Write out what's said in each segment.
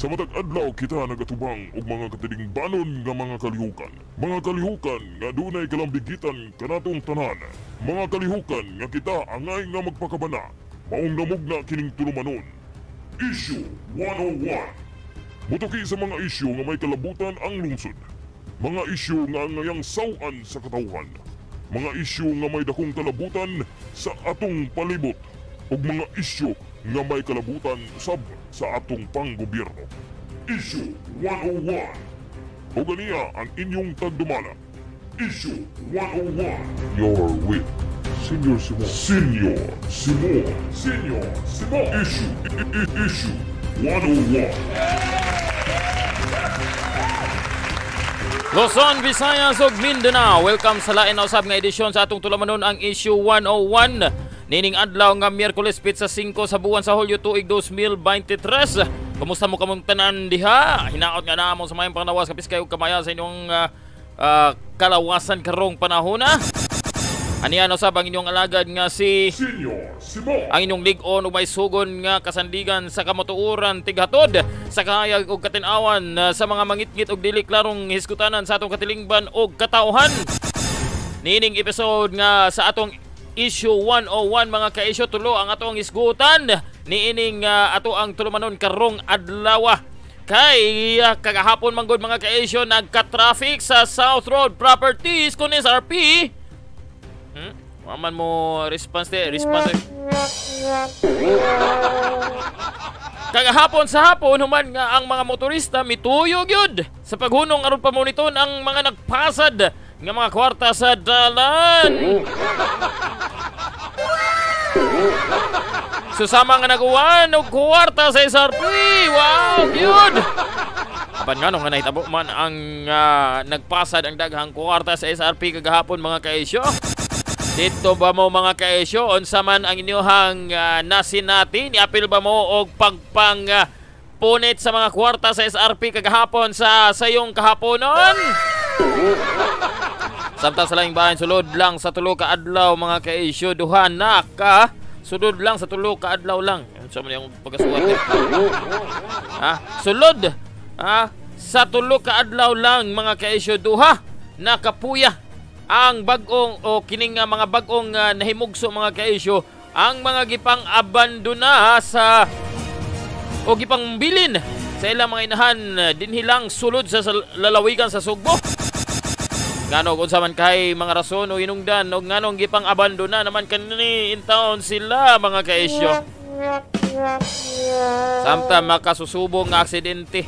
Sa matag adlaw kita nagatubang og mga katiling banon nga mga kalihukan. Mga kalihukan nga dunay kalambigitan kanatong tanan. Mga kalihukan nga kita angay nga magpakabana. Maong namog na kining tulumanon. Issue 101 Mutuki sa mga isyu nga may kalabutan ang lungsod. Mga isyu nga ngayang sawan sa katawhan. Mga isyu nga may dakong kalabutan sa atong palibot. ug mga isyu nga may kalabutan sa sa atong panggobyerno. Issue 101 O ganiya ang inyong tagdumala. Issue 101 Your with Senior Simon Senior Simon Senior Simon Issue I I Issue 101 Luzon, Visayas ug Mindanao, welcome sa lain usab nga edisyon sa atong tulumanon ang Issue 101 Nining adlaw nga Miyerkules sa 5 sa buwan sa Hulyo tuig 2023. Kumusta mo kamong tanan diha? Hinaot nga naamo sa mayang panawas kapis kayo kamaya sa inyong uh, uh, kalawasan karong ah. Ani ano sa bang inyong alagad nga si Senior Simo. Ang inyong ligon ug may sugon nga kasandigan sa kamatuoran tighatod sa kahayag ug katinawan uh, sa mga mangitgit ug dili klarong hiskutanan sa atong katilingban ug katawhan. Nining episode nga sa atong Issue 101 mga ka-issue tulo ang ato ang isgutan niining uh, ah, ato ang tulumanon karong adlaw kay uh, kagahapon manggod mga ka-issue nagka-traffic sa South Road Properties kun SRP hmm? Waman mo response de response de. Kagahapon sa hapon human nga ang mga motorista mituyog gyud sa paghunong aron pa moniton ang mga nagpasad ng mga kwarta sa dalan. Susama nga naguwan og kwarta sa SRP. Wow, cute! Apan nga nung nahitabo man ang uh, nagpasad ang daghang kwarta sa SRP kagahapon mga kaisyo. Dito ba mo mga kaisyo, unsa man ang inyohang uh, ah, nasinati? Niapil ba mo og pagpang uh, punit sa mga kwarta sa SRP kagahapon sa sayong kahaponon? Samtang sa laing bahin sulod lang sa tulo ka adlaw mga ka-issue duha na ka sulod lang sa tulo ka adlaw lang. Sa man yung pagkasuway. ha? Sulod. Ha? Sa tulo ka adlaw lang mga ka-issue duha na kapuya ang bagong o kining uh, mga bagong uh, nahimugso mga ka-issue ang mga gipang abandona sa o gipang bilin sa ilang mga inahan ah, hilang sulod sa lalawigan sa Sugbo. Ngano kung saman kay mga rason o inungdan o ngano gipang abando na naman kanini in town sila mga kaisyo. Samta makasusubo nga aksidente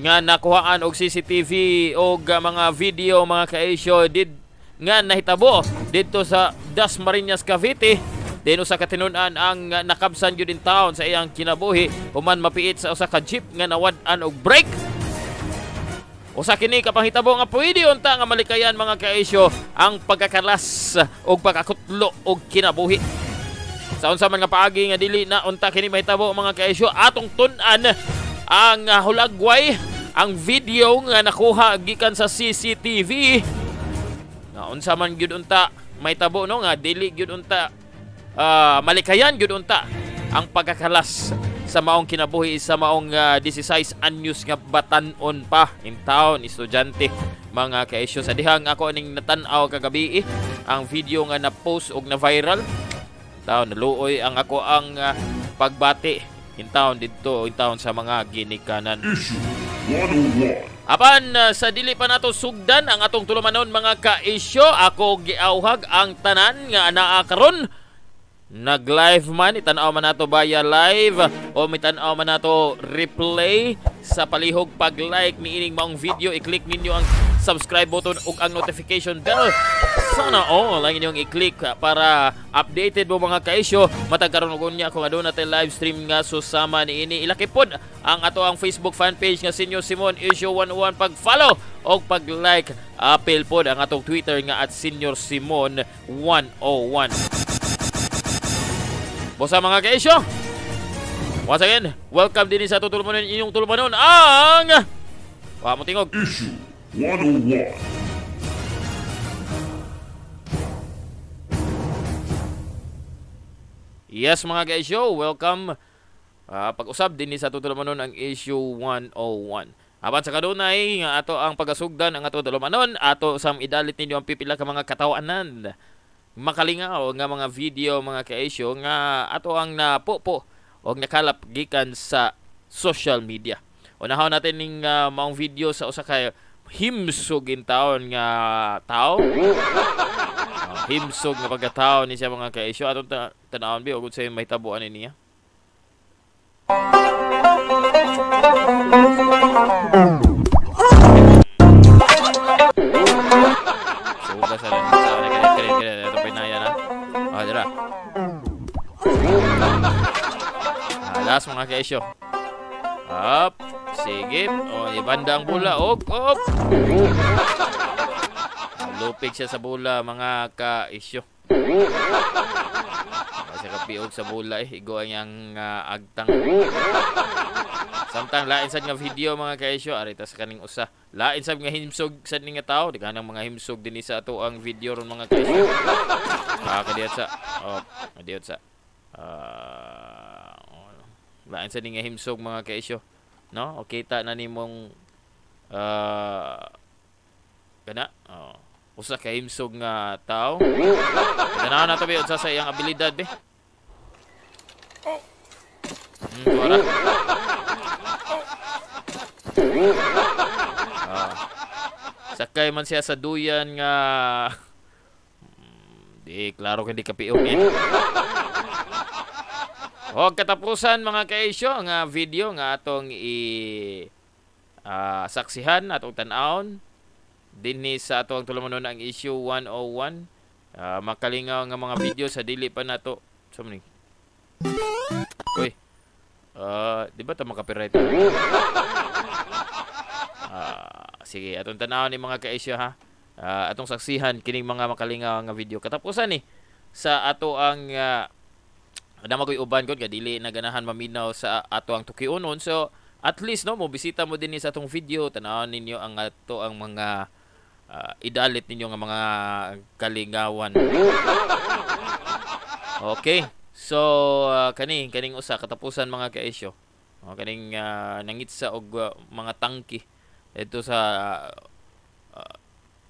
nga nakuhaan og CCTV og ah, mga video mga kaisyo did nga nahitabo didto sa Dasmariñas Cavite din sa ka an ang ah, nakabsan gyud in town sa iyang kinabuhi human mapiit sa usa ka jeep nga nawad-an og brake Usa kini kapanghitabo nga pwede unta nga malikayan mga kaisyo ang pagkakalas og pagkakutlo og kinabuhi. Sa unsa man nga paagi nga dili na unta kini mahitabo mga kaisyo atong tun-an ang hulagway ang video nga nakuha gikan sa CCTV. Nga unsa man gyud unta mahitabo no nga dili gyud unta uh, malikayan gyud unta ang pagkakalas sa maong kinabuhi sa maong uh, ah, 16 anyos nga batanon pa in town estudyante mga kaisyo sa dihang ako ning natan-aw kagabi eh, ang video nga na post og na viral taon naluoy ang ako ang uh, pagbati in town didto in town sa mga ginikanan oh Apan uh, sa dili pa nato sugdan ang atong tulumanon mga ka kaisyo ako giauhag ang tanan nga anaa karon Nag-live man, itanaw man nato via live o mitanaw man nato replay sa palihog pag-like ni ining maong video. I-click ninyo ang subscribe button ug ang notification bell. Sana all ang inyong i-click para updated mo mga kaisyo. Matag karon og unya kung aduna tay live stream nga susama ni ini. Ilaki pod ang ato ang Facebook fan page nga Sinyo Simon Issue 101 pag-follow og pag-like. Apil pod ang atong Twitter nga at Senior Simon 101. Busa mga kaisyo. Once again, welcome din sa tutulmanon inyong tulmanon ang Wa mo tingog. Issue 101. Yes mga kaisyo, welcome uh, ah, pag-usab din sa tutulmanon ang issue 101. Aban sa kanunay ay ato ang pagasugdan ang ato dalawanon ato sam idalit ninyo ang pipila ka mga katawanan makalingaw nga mga video mga kaisyo nga ato ang napopo o nakalap gikan sa social media. Unahaw natin ning uh, maong video sa usa ka himsog in taon nga tao. uh, himsog nga pagkataon ni siya mga kaisyo atong tanawon bi ug say may tabuan ni niya. So, o, ah, tira. Alas mga kaisyo. Up. Sige. O, ibanda ang bula. Op, op. Lupig siya sa bula mga kaisyo sa kapiog sa bulay igo ang uh, agtang samtang lain sa nga video mga kaisyo arita sa kaning usa lain sa nga himsog sa ni nga tao di kanang mga himsog dinhi sa ato ang video ron mga kaisyo nakakadiyot ah, sa oh kadiyot sa uh, lain sad nga himsog mga kaisyo no okay ta na nimong uh, kana oh usa ka himsog nga tao. Tanaw na to be sa iyang abilidad be. Hmm, tuwara. Ah. Sakay man siya sa duyan nga hmm, Di, klaro kay di kapiog yan. Huwag katapusan mga kaisyo nga video nga atong i uh, saksihan atong tanawon dinhi sa ato ang tulumanon ang issue 101 uh, ah, makalingaw nga mga video sa dili pa nato so, muni Uy uh, di ba ta makapirate uh, sige atong tanaw ni mga ka-issue ha uh, atong saksihan kining mga makalingaw nga video katapusan ni sa ato ang uh, na magoy uban kon kadili na ganahan maminaw sa ato ang tukiunon so at least no mo bisita mo din sa atong video tanaw ninyo ang ato ang mga uh, idalit ninyo ng mga kalingawan. Okay. So uh, ah, kani kaning usa katapusan mga kaisyo. Uh, kaning uh, sa og uh, mga tangki ito sa uh,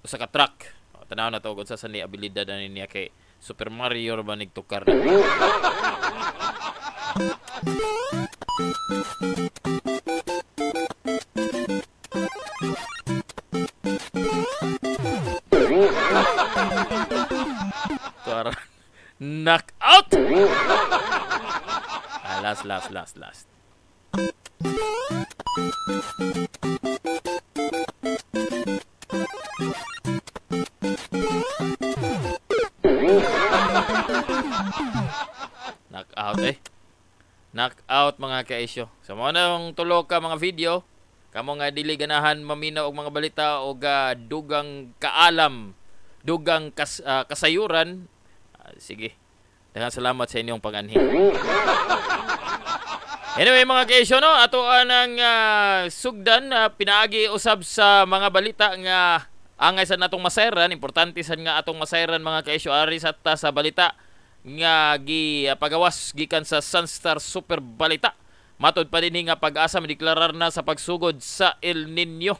sa ka truck. Uh, tanaw na to sa sani abilidad ani niya kay Super Mario ba nigtukar. Tara. Knock out! ah, last, last, last, last. Knock out eh. Knock out mga kaisyo. Sa so, mga nang tulog ka mga video, kamo nga dili ganahan maminaw og mga balita o ga dugang kaalam dugang kas, uh, kasayuran. Uh, sige. Daghang salamat sa inyong pag-anhi. Anyway mga kaisyo no, ato ang uh, sugdan uh, pinaagi usab sa mga balita nga angay sa natong masayran, importante sad nga atong masayran mga kaisyo ari sa ta sa balita nga gi uh, pagawas gikan sa Sunstar Super Balita. Matod pa din nga pag-asa mideklarar na sa pagsugod sa El Nino.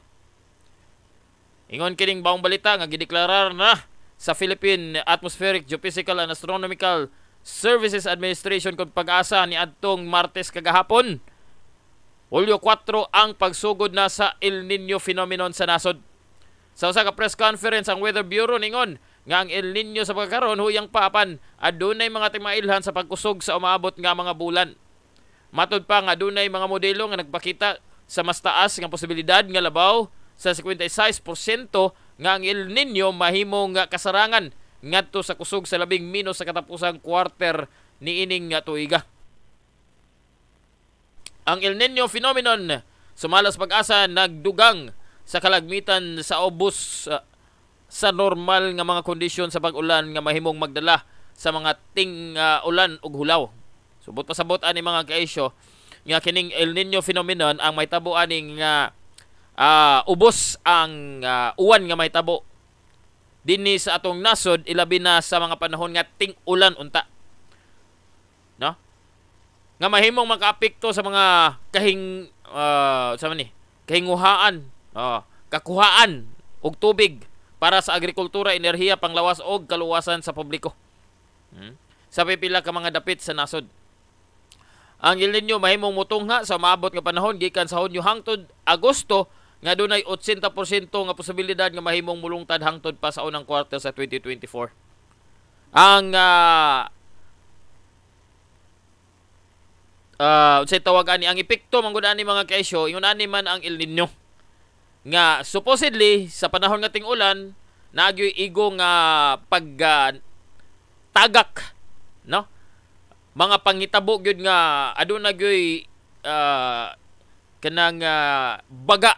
Ingon kining baong balita nga gideklarar na sa Philippine Atmospheric Geophysical and Astronomical Services Administration kon pag-asa ni adtong Martes kagahapon. Hulyo 4 ang pagsugod na sa El Nino phenomenon sa nasod. Sa usa ka press conference ang Weather Bureau ningon nga ang El Nino sa pagkaron huyang paapan adunay mga timailhan sa pagkusog sa umaabot nga mga bulan. Matod pa nga adunay mga modelo nga nagpakita sa mas taas nga posibilidad nga labaw sa 56% nga ang El Nino mahimong kasarangan ngadto sa kusog sa labing minus sa katapusang quarter ni ining nga tuiga. Ang El Nino phenomenon sumalas pag-asa nagdugang sa kalagmitan sa obus uh, sa normal nga mga kondisyon sa pag-ulan nga mahimong magdala sa mga ting uh, ulan ug hulaw. Subot pasabot ani mga kaisyo nga kining El Nino phenomenon ang may tabo aning uh, ah, uh, ubos ang uh, uwan nga may tabo dinhi sa atong nasod ilabi na sa mga panahon nga ting ulan unta no nga mahimong makaapekto sa mga kahing uh, sa man ni kahinguhaan uh, kakuhaan og tubig para sa agrikultura, enerhiya, panglawas og kaluwasan sa publiko. Hmm? Sa pipila ka mga dapit sa nasod. Ang El mahimong mutungha sa maabot nga panahon gikan sa Hunyo hangtod Agosto nga dunay 80% nga posibilidad nga mahimong mulungtad hangtod pa sa unang quarter sa 2024. Ang uh, ah, ah, uh, say tawag ani ang epekto man ani mga kaisyo ingon ani man ang El Nino nga supposedly sa panahon nga ting ulan nagyoy igo nga pag uh, tagak no mga pangitabo gyud nga aduna gyoy uh, kanang uh, baga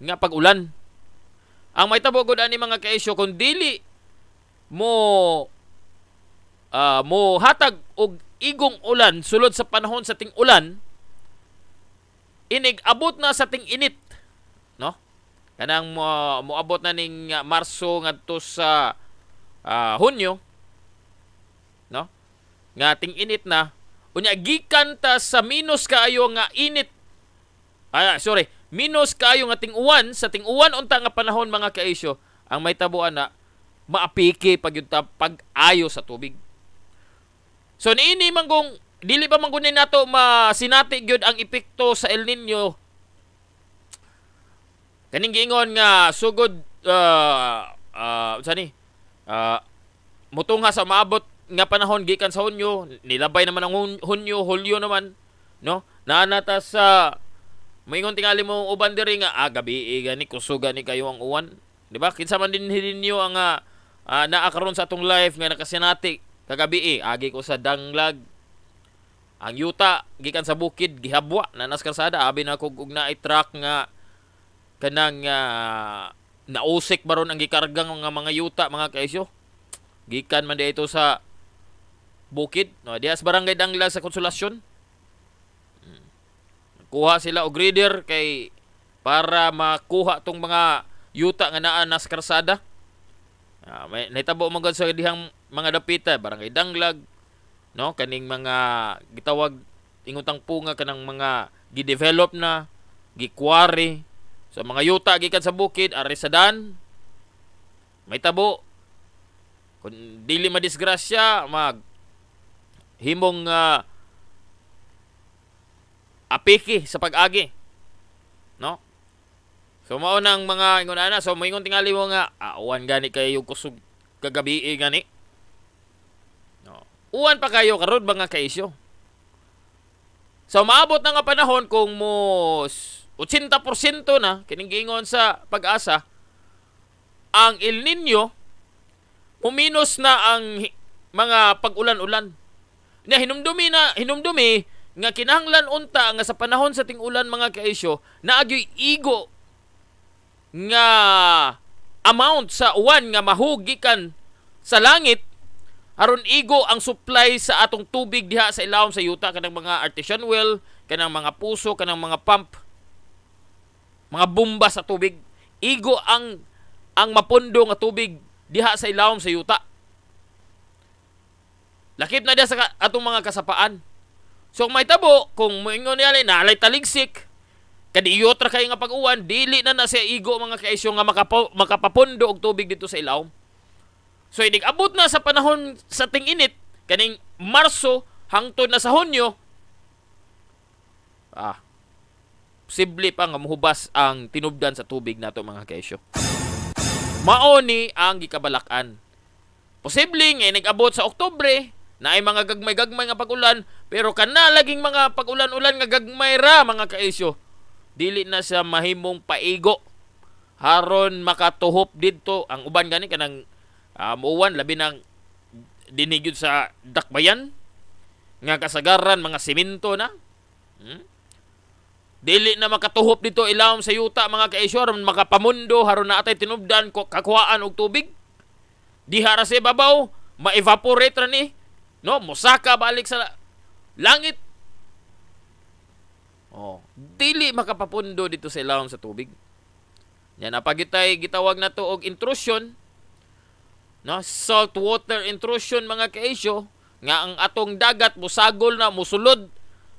nga pag-ulan. Ang may tabo ani mga kaisyo kun dili mo uh, mo hatag og igong ulan sulod sa panahon sa ting ulan inigabot na sa ting init no kanang mo moabot na ning ah, Marso ngadto sa uh, Hunyo no nga ting init na unya gikan ta sa minus kaayo nga init ah sorry minus kayo nga uwan sa uwan unta nga panahon mga kaisyo ang may tabuan na maapiki pag pag-ayo sa tubig. So niini man dili pa man kunin nato masinati gyud ang epekto sa El Nino. Kaning giingon nga sugod uh, uh, unsa ni? Uh, ah, mutungha sa maabot nga panahon gikan sa Hunyo, nilabay naman ang Hunyo, Hulyo naman, no? Naanata sa uh, Moingon tingali mo uban diri nga ah, gabi eh, gani kusuga ni kayo ang uwan. Di ba? Kinsa man din ninyo ang uh, ah, ah naa sa atong life nga nakasinati kagabi eh. agi ko sa danglag. Ang yuta gikan sa bukid gihabwa na naskarsada abi na kog og naay truck nga kanang uh, nausik baron ang gikargang nga mga yuta mga kaisyo. Gikan man dito sa bukid no diha sa barangay Danglag sa Konsolasyon kuha sila og reader kay para makuha tong mga yuta nga naa nas karsada. Ah, may nahitabo man sa dihang mga dapita, barangay Danglag, no, kaning mga gitawag ingutang punga kanang mga gidevelop na gikwari sa so, mga yuta gikan sa bukid ari sa may tabo kun dili madisgrasya mag himong uh, apiki sa pag-agi. No? So mao nang mga ingon ana so moingon tingali mo nga awan ah, gani kayo kusog kagabi eh, gani. No. Uwan pa kayo karon mga kaisyo. So maabot na nga panahon kung mo 80% na kining giingon sa pag-asa ang El Nino uminos na ang mga pag-ulan-ulan. Na hinumdumi na hinumdumi nga kinahanglan unta nga sa panahon sa ting-ulan mga kaisyo naagyoy igo nga amount sa uwan nga mahugikan sa langit aron igo ang supply sa atong tubig diha sa ilawom sa yuta kanang mga artesian well, kanang mga puso, kanang mga pump, mga bomba sa tubig. Igo ang ang mapundo nga tubig diha sa ilawom sa yuta. Lakip na diha sa atong mga kasapaan. So may tabo, kung moingon niya na alay taligsik, kadi iyotra kayo nga pag-uwan, dili na na siya igo mga kaisyo nga makapo, makapapondo og tubig dito sa ilaw. So inig abot na sa panahon sa ting init, kaning Marso hangtod na sa Hunyo, ah, posible pa nga muhubas ang tinubdan sa tubig nato mga kaisyo. Maoni ang gikabalakan. Posible nga nag-abot sa Oktubre, na ay mga gagmay-gagmay nga pag-ulan pero kana laging mga pag ulan ulan nga gagmay ra mga kaisyo dili na sa mahimong paigo haron makatuhop didto ang uban gani kanang uh, ah, muuwan labi nang dinigyod sa dakbayan nga kasagaran mga semento na hmm? dili na makatuhop dito ilawom sa yuta mga kaisyo haron makapamundo haron na atay tinubdan kakuhaan og tubig di harase babaw ma-evaporate ra ni No, mosaka balik sa langit. Oh, dili makapapundo dito sa ilawom sa tubig. Nya napagitay gitawag na to og intrusion. No, salt water intrusion mga kaisyo nga ang atong dagat musagol na musulod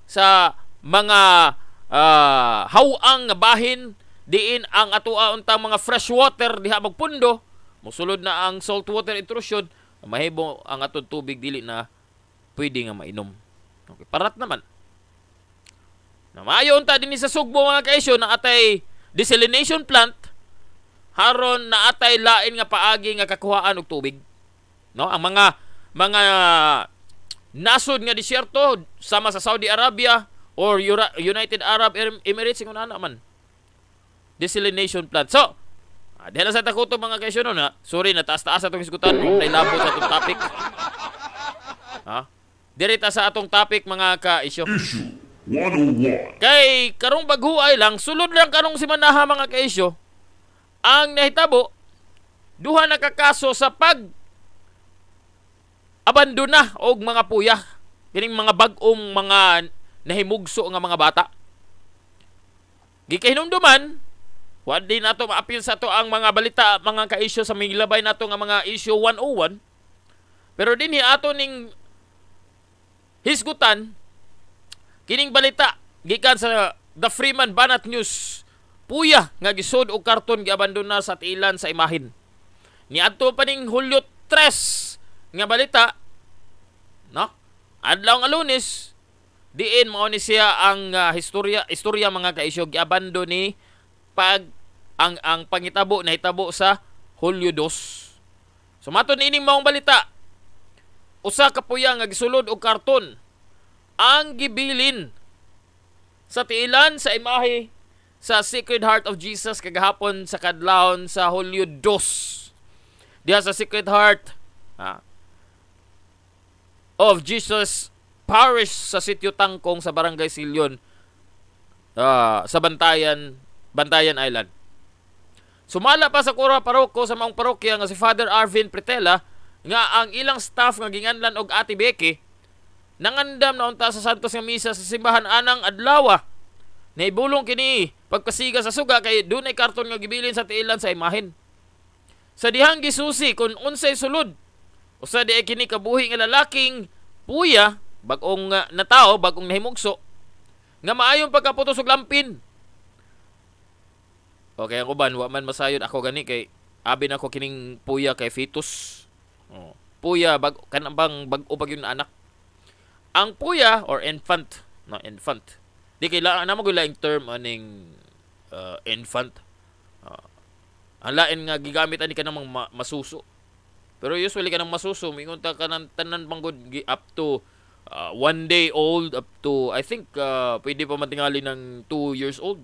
sa mga uh, hawang nga bahin diin ang atoa unta mga fresh water diha magpundo musulod na ang salt water intrusion mahibo ang atong tubig dili na pwede nga mainom. Okay, parat naman. Na maayo unta dinhi sa Sugbo mga kaisyo na atay desalination plant haron na atay lain nga paagi nga kakuhaan og tubig. No, ang mga mga nasod nga disyerto sama sa Saudi Arabia or United Arab Emirates kung ano man. Desalination plant. So, Ah, dahil sa takuto mga kaisyon nun ha. Sorry, nataas-taas atong iskutan. Nailabot sa atong topic. Ha? Dirita sa atong topic mga kaisyo. Issue 101. Kay karong baghuay lang, sulod lang karong si Manaha mga kaisyo. Ang nahitabo, duha na kakaso sa pag abandona og mga puya. Kining mga bag-ong mga nahimugso nga mga bata. Gikahinumduman, Wad din nato maapil sa to ang mga balita, mga ka-issue sa miglabay nato nga mga issue 101. Pero dinhi ato ning hisgutan kining balita gikan sa The Freeman Banat News puya nga gisod og karton giabandona sa tilan sa imahin. Niadto pa ning Hulyo 3 nga balita no? Adlaw nga Lunes diin mao ni siya ang uh, ah, historia istorya mga ka-issue giabandon ni pag ang ang pangitabo na itabo sa Hulyo 2. So maton maong balita, usa ka puya nga gisulod og karton ang gibilin sa tiilan sa imahe sa Sacred Heart of Jesus kagahapon sa kadlawon sa Hulyo 2. Diha sa Sacred Heart ha, of Jesus Parish sa Sityo Tangkong sa Barangay Silyon uh, sa Bantayan, Bantayan Island. Sumala pa sa Kura Paroko sa maong parokya nga si Father Arvin Pretela nga ang ilang staff nga ginganlan og Ate Becky nangandam na unta sa Santos nga misa sa simbahan anang adlaw. Naibulong kini pagkasiga sa suga kay dunay karton nga gibilin sa tiilan sa imahen. Sa dihang gisusi kun unsay sulod usa di kini kabuhi nga lalaking puya bagong uh, natao bagong nahimugso nga maayong pagkaputos og lampin Okay, oh, ako ban, wa man masayod ako gani kay abi na ko kining puya kay fetus. Oh. Puya bag kanang bag-o pag yun anak. Ang puya or infant, no infant. Di kay laang na mo laing term aning uh, infant. Uh, ang lain nga gigamit ani kanang mga masuso. Pero usually kanang masuso, mingon ta kanang tanan panggod up to uh, one day old up to I think uh, pwede pa matingali ng 2 years old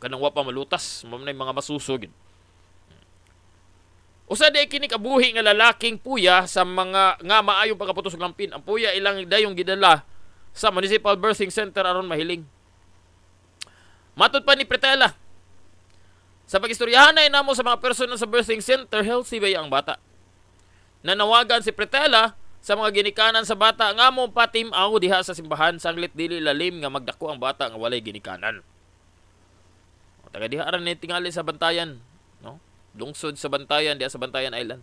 kanang wa pa malutas mamnay mga masusugid Usa day kini kabuhi nga lalaking puya sa mga nga maayong pagkaputos ng lampin. Ang puya ilang dayong gidala sa Municipal Birthing Center aron mahiling. Matod pa ni Pretela. Sa pagistoryahan na inamo sa mga personal sa birthing center, healthy ba ang bata? Nanawagan si Pretela sa mga ginikanan sa bata nga mo pa team aw diha sa simbahan sanglit dili lalim nga magdako ang bata nga walay ginikanan. Taga diha aran ni tingali sa Bantayan, no? Lungsod sa Bantayan, diha sa Bantayan Island.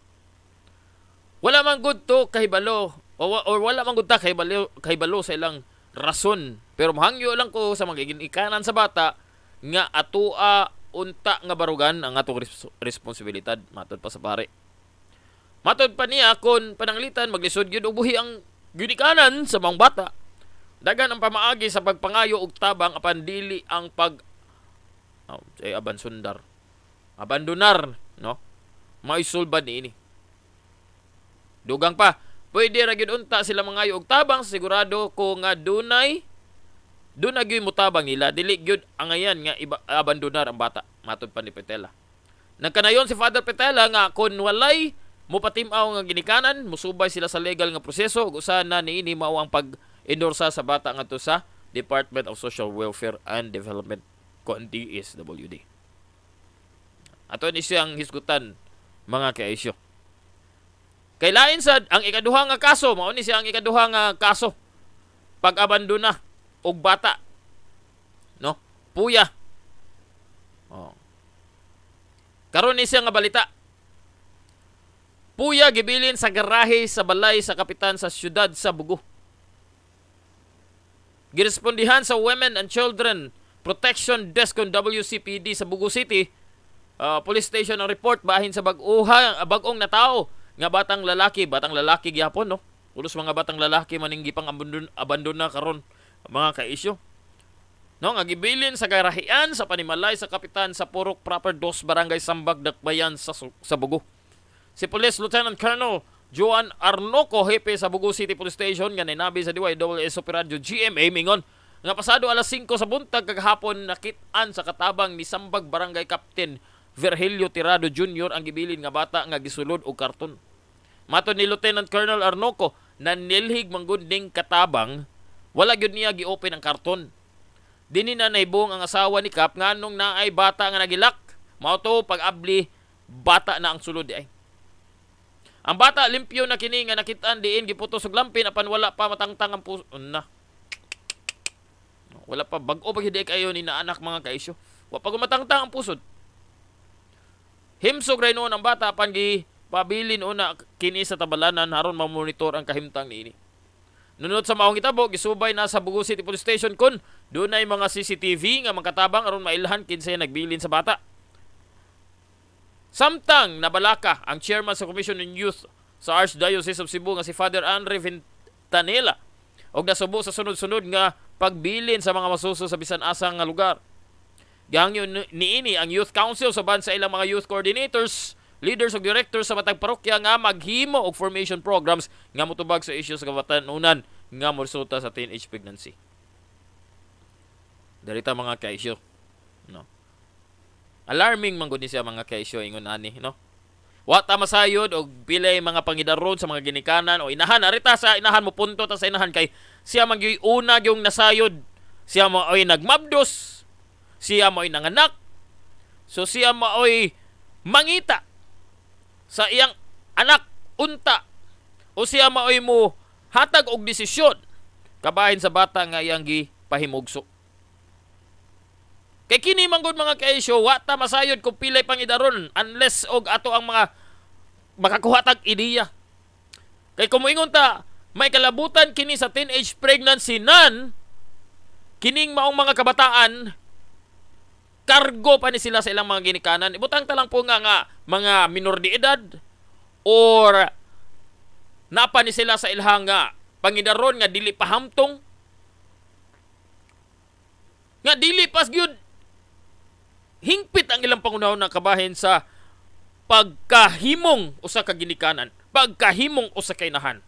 Wala man gud to kahibalo o, or wala man gud ta kahibalo, kahibalo sa ilang rason. Pero mahangyo lang ko sa magiging ikanan sa bata nga atua unta nga barugan ang atong responsibilidad matod pa sa pare. Matod pa niya kon pananglitan maglisod gyud ubuhi ang ginikanan sa mga bata. Dagan ang pamaagi sa pagpangayo og tabang apan dili ang pag Oh, ay eh, abansundar. Abandonar, no? Maisulbad ni ini. Dugang pa, pwede ra gyud unta sila mangayo og tabang sigurado ko nga dunay dun agyoy mutabang nila dili gyud angayan nga iba, abandonar ang bata matod pa ni Petela. Nagkanayon si Father Petela nga kun walay mo patimaw nga ginikanan musubay sila sa legal nga proseso ug usa na niini mao ang pag-endorsa sa bata ngadto sa Department of Social Welfare and Development kon DSWD. Ato ni siyang hisgutan mga kaisyo. Kay lain sad ang ikaduha nga kaso mao ni siya ang ikaduha nga kaso pag-abandona og bata. No? Puya. Oh. Karon ni siya nga balita. Puya gibilin sa garahe sa balay sa kapitan sa syudad sa Bugo. Girespondihan sa Women and Children Protection Desk ng WCPD sa Bugo City, uh, police station ang report bahin sa baguha, bagong na tao nga batang lalaki, batang lalaki gyapon no. Ulos mga batang lalaki maninggi pang abandon, abandon na karon mga ka-isyo. No, nga gibilin sa garahian sa panimalay sa kapitan sa Purok Proper Dos Barangay Sambag Dakbayan sa sa Bugo. Si Police Lieutenant Colonel Joan Arnoco, hepe sa Bugo City Police Station nga ninabi sa DYWS Operadio GMA mingon nga pasado alas 5 sa buntag nakit-an sa katabang ni Sambag Barangay Captain Virgilio Tirado Jr. ang gibilin nga bata nga gisulod og karton. Mato ni Lieutenant Colonel Arnoco na nilhig manggunding katabang wala gyud niya gi-open ang karton. Dini na naibong ang asawa ni Cap nga nung naay bata nga nagilak. Mao to pag-abli bata na ang sulod ay. Eh. Ang bata limpyo na kini nga nakitaan diin giputos og lampin apan wala pa matangtang ang puso na. Wala pa bag-o pag hindi kayo ni anak mga kaisyo. Wa pag matangtang ang pusod. Himsog ray noon ang bata pan gi pabilin una kini sa tabalanan haron mamonitor ang kahimtang niini. Nunod sa maong itabo, gisubay na sa Bugo City Police Station kun dunay mga CCTV nga makatabang aron mailhan kinsay nagbilin sa bata. Samtang nabalaka ang chairman sa Commission on Youth sa Archdiocese of Cebu nga si Father Andre Ventanilla og nasubo sa sunod-sunod nga pagbilin sa mga masuso sa bisan asang nga lugar. Gangyo niini ang Youth Council sa sa ilang mga youth coordinators, leaders ug directors sa matag parokya nga maghimo og formation programs nga motubag sa isyu sa kabatanunan nga moresulta sa teenage pregnancy. Darita mga ka-issue. No. Alarming man gud ni siya mga ka-issue ingon ani, no wa Wata masayod og bilay mga pangidaron sa mga ginikanan o inahan arita sa inahan mo punto ta sa inahan kay siya magyoy una gyung nasayod. Siya mo oy nagmabdos. Siya mo oy nanganak. So siya mo oy mangita sa iyang anak unta o siya mo oy mo hatag og desisyon kabahin sa bata nga iyang gi pahimugso. Kay kini man gud mga kaisyo, wa ta masayod kung pilay pang idaron unless og ato ang mga makakuha tag ideya. Kay kumuingon ta, may kalabutan kini sa teenage pregnancy nan kining maong mga kabataan kargo pa ni sila sa ilang mga ginikanan. Ibutang ta lang po nga nga mga minor de edad or napa ni sila sa ilang nga pangidaron nga dili pahamtong nga dili pas gyud hingpit ang ilang pangunahon ng kabahin sa pagkahimong usa ka ginikanan, pagkahimong usa kay nahan.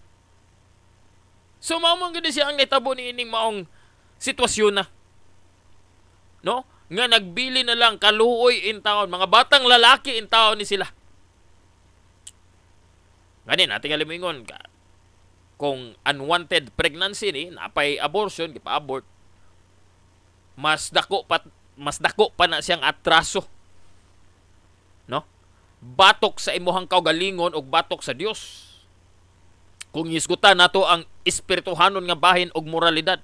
So mao man gani siya ang nitabo ni ining maong sitwasyon na. No? Nga nagbili na lang kaluoy in town, mga batang lalaki in town ni sila. Gani nating alimingon ka kung unwanted pregnancy ni napay abortion gipa-abort mas dako pat mas dako pa na siyang atraso. No? Batok sa imuhang kaugalingon og batok sa Dios. Kung hisgutan nato ang espirituhanon nga bahin og moralidad.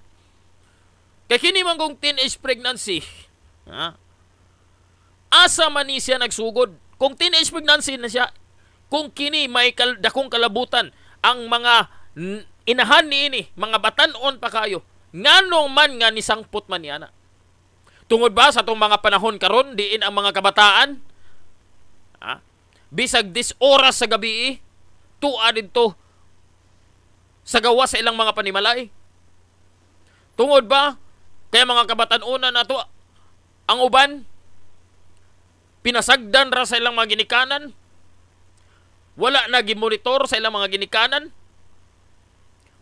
Kay kini man kong teenage pregnancy, ha? Asa man ni siya nagsugod kung teenage pregnancy na siya, kung kini may kal- dakong kalabutan ang mga inahan ni ini, mga batanon pa kayo, nganong man nga ni sangput man ni ana. Tungod ba sa itong mga panahon karon diin ang mga kabataan? Ha? Bisag dis oras sa gabi, tuwa to sa gawa sa ilang mga panimalay. Tungod ba kaya mga kabataan una na to ang uban pinasagdan ra sa ilang mga ginikanan wala na gimonitor sa ilang mga ginikanan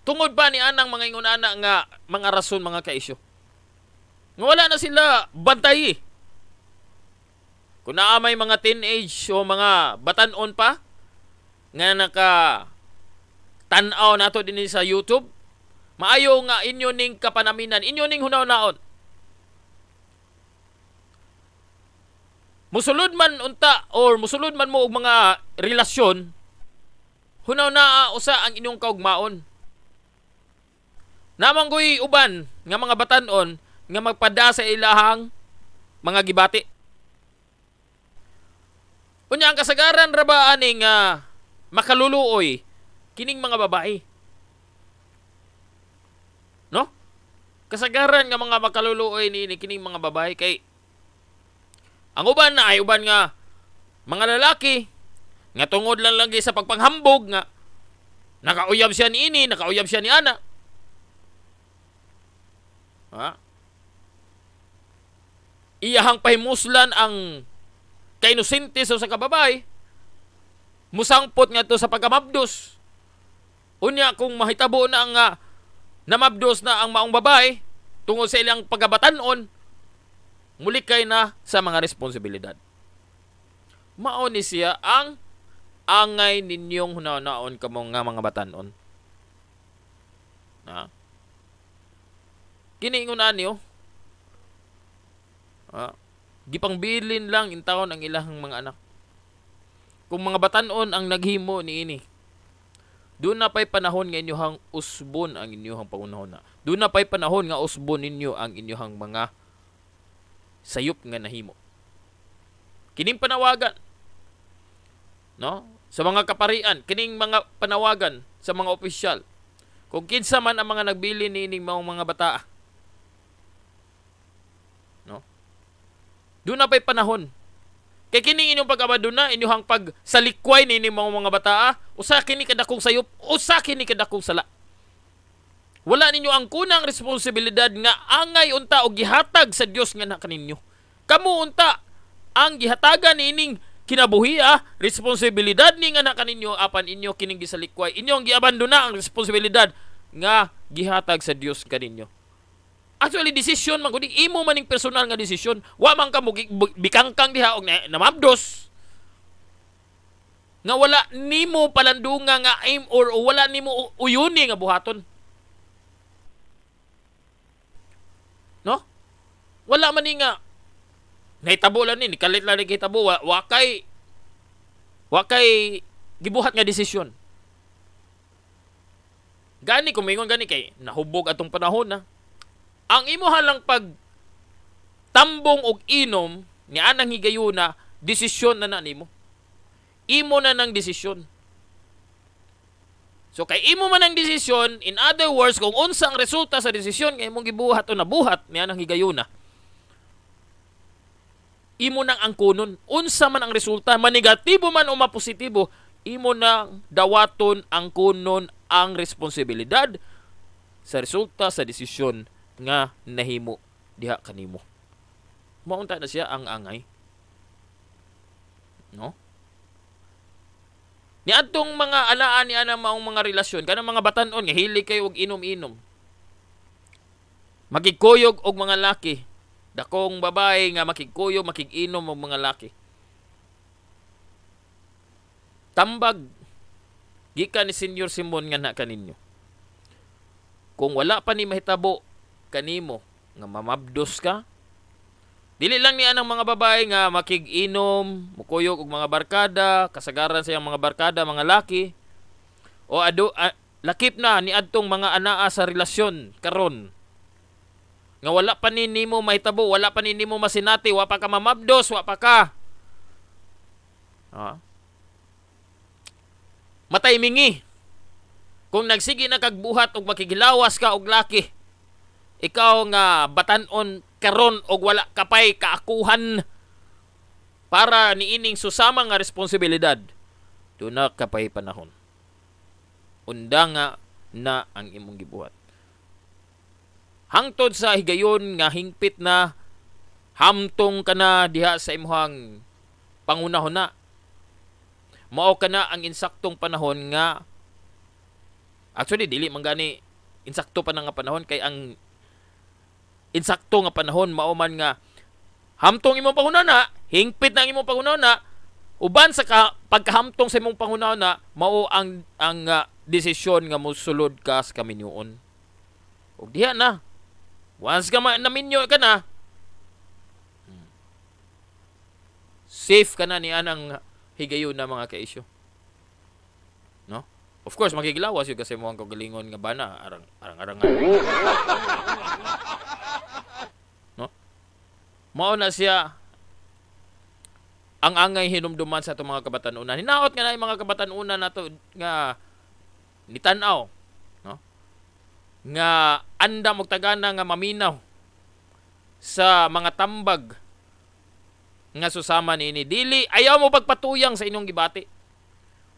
tungod ba ni anang mga ingunana nga mga rason mga kaisyo nga wala na sila bantay eh. Kung naamay mga teenage o mga batanon pa, nga naka tanaw nato din sa YouTube, maayo nga inyo ning kapanaminan, inyo ning hunaw-naon. Musulod man unta or musulod man mo og mga relasyon, hunaw na usa ang inyong kaugmaon. Namang ko'y uban nga mga batanon, nga magpada sa ilahang mga gibati. Unya ang kasagaran ra aning ani makaluluoy kining mga babae. No? Kasagaran nga mga makaluluoy ni kining mga babae kay ang uban na ay uban nga mga lalaki nga tungod lang lagi sa pagpanghambog nga nakauyab siya ni ini, nakauyab siya ni ana. Ha? iyahang pahimuslan ang kainosente sa sa kababay musangpot nga to sa pagkamabdos unya kung mahitabo na ang uh, namabdos na ang maong babae tungod sa ilang pagabatanon muli kay na sa mga responsibilidad mao ni siya ang angay ninyong hunaon-naon ka mga mga batanon na kiningunan niyo Ah, gipangbilin lang intawon ang ilang mga anak. Kung mga batanon ang naghimo niini, doon na pa'y panahon nga inyohang usbon ang inyohang pangunahon na. Doon na pa'y panahon nga usbon ninyo ang inyohang mga sayup nga nahimo. Kining panawagan, no? Sa mga kaparian, kining mga panawagan sa mga opisyal. Kung kinsa man ang mga nagbili ni maong mga bata, Doon na pa'y panahon. Kay kini inyong pag-abado na, inyong pag salikway ni inyong mga, mga bataa, usa kini kadakong sayop, usa kini kadakong sala. Wala ninyo ang kunang responsibilidad nga angay unta o gihatag sa Dios nga na kaninyo. Kamu unta ang gihatagan ining kinabuhiya, responsibilidad ni nga na kaninyo apan inyo kining gisalikway. Inyong giabandona ang responsibilidad nga gihatag sa Dios kaninyo. Actually, decision man, kundi imo maning personal nga desisyon, wa man ka kang diha og namabdos. Nga wala nimo palandunga nga aim or, wala nimo uyuni nga buhaton. No? Wala man ni nga naitabo lang ni, kalit lang ni kitabo, wa, wa kay wa kay gibuhat nga desisyon. Gani kumingon gani kay nahubog atong panahon na ang imuha lang pag tambong og inom ni anang higayuna desisyon na na nimo imo na nang desisyon So kay imo man ang desisyon, in other words, kung unsa ang resulta sa desisyon kay imong gibuhat o nabuhat ni anang higayuna. Imo nang angkunon, unsa man ang resulta, manegatibo man o mapositibo, imo nang dawaton ang kunon ang responsibilidad sa resulta sa desisyon nga nahimo diha kanimo. Maunta na siya ang angay. No? Ni atong mga alaan ni ana maong mga relasyon kanang mga batan-on nga hilig kay og inom-inom. Makigkuyog og mga laki. Dakong babae nga makigkuyog, makiginom og mga laki. Tambag gikan ni Senior Simon nga na kaninyo. Kung wala pa ni mahitabo kanimo nga mamabdos ka dili lang niya ng mga babae nga makig-inom mukuyog og mga barkada kasagaran sa iyang mga barkada mga laki o adu a, lakip na ni adtong mga anaa sa relasyon karon nga wala pa ni nimo maitabo wala pa ni nimo masinati wa pa ka mamabdos wa pa ka ah. matay mingi kung nagsige na kagbuhat og makigilawas ka og laki ikaw nga batanon karon og wala kapay kaakuhan para niining susama nga responsibilidad duna kapay panahon unda nga na ang imong gibuhat hangtod sa higayon nga hingpit na hamtong kana diha sa imong pangunahon na mao kana ang insaktong panahon nga actually dili man gani insakto pa na nga panahon kay ang insakto nga panahon mauman nga hamtong imong pangunana, hingpit na ang imong pangunana, uban sa ka, pagkahamtong sa imong pangunana, mao ang ang uh, desisyon nga mosulod ka sa kaminyoon. Og diha na. Once ka ma- naminyo ka na, safe ka na ni anang higayon na mga kaisyo. No? Of course, magigilawas yun kasi mo ang kagalingon nga bana, arang-arang-arang mao na siya ang angay hinumduman sa itong mga kabatanunan. Hinaot nga na yung mga kabatanunan nato nga ni nitanaw. No? Nga anda magtagana nga maminaw sa mga tambag nga susama niini. Dili, ayaw mo pagpatuyang sa inyong gibati.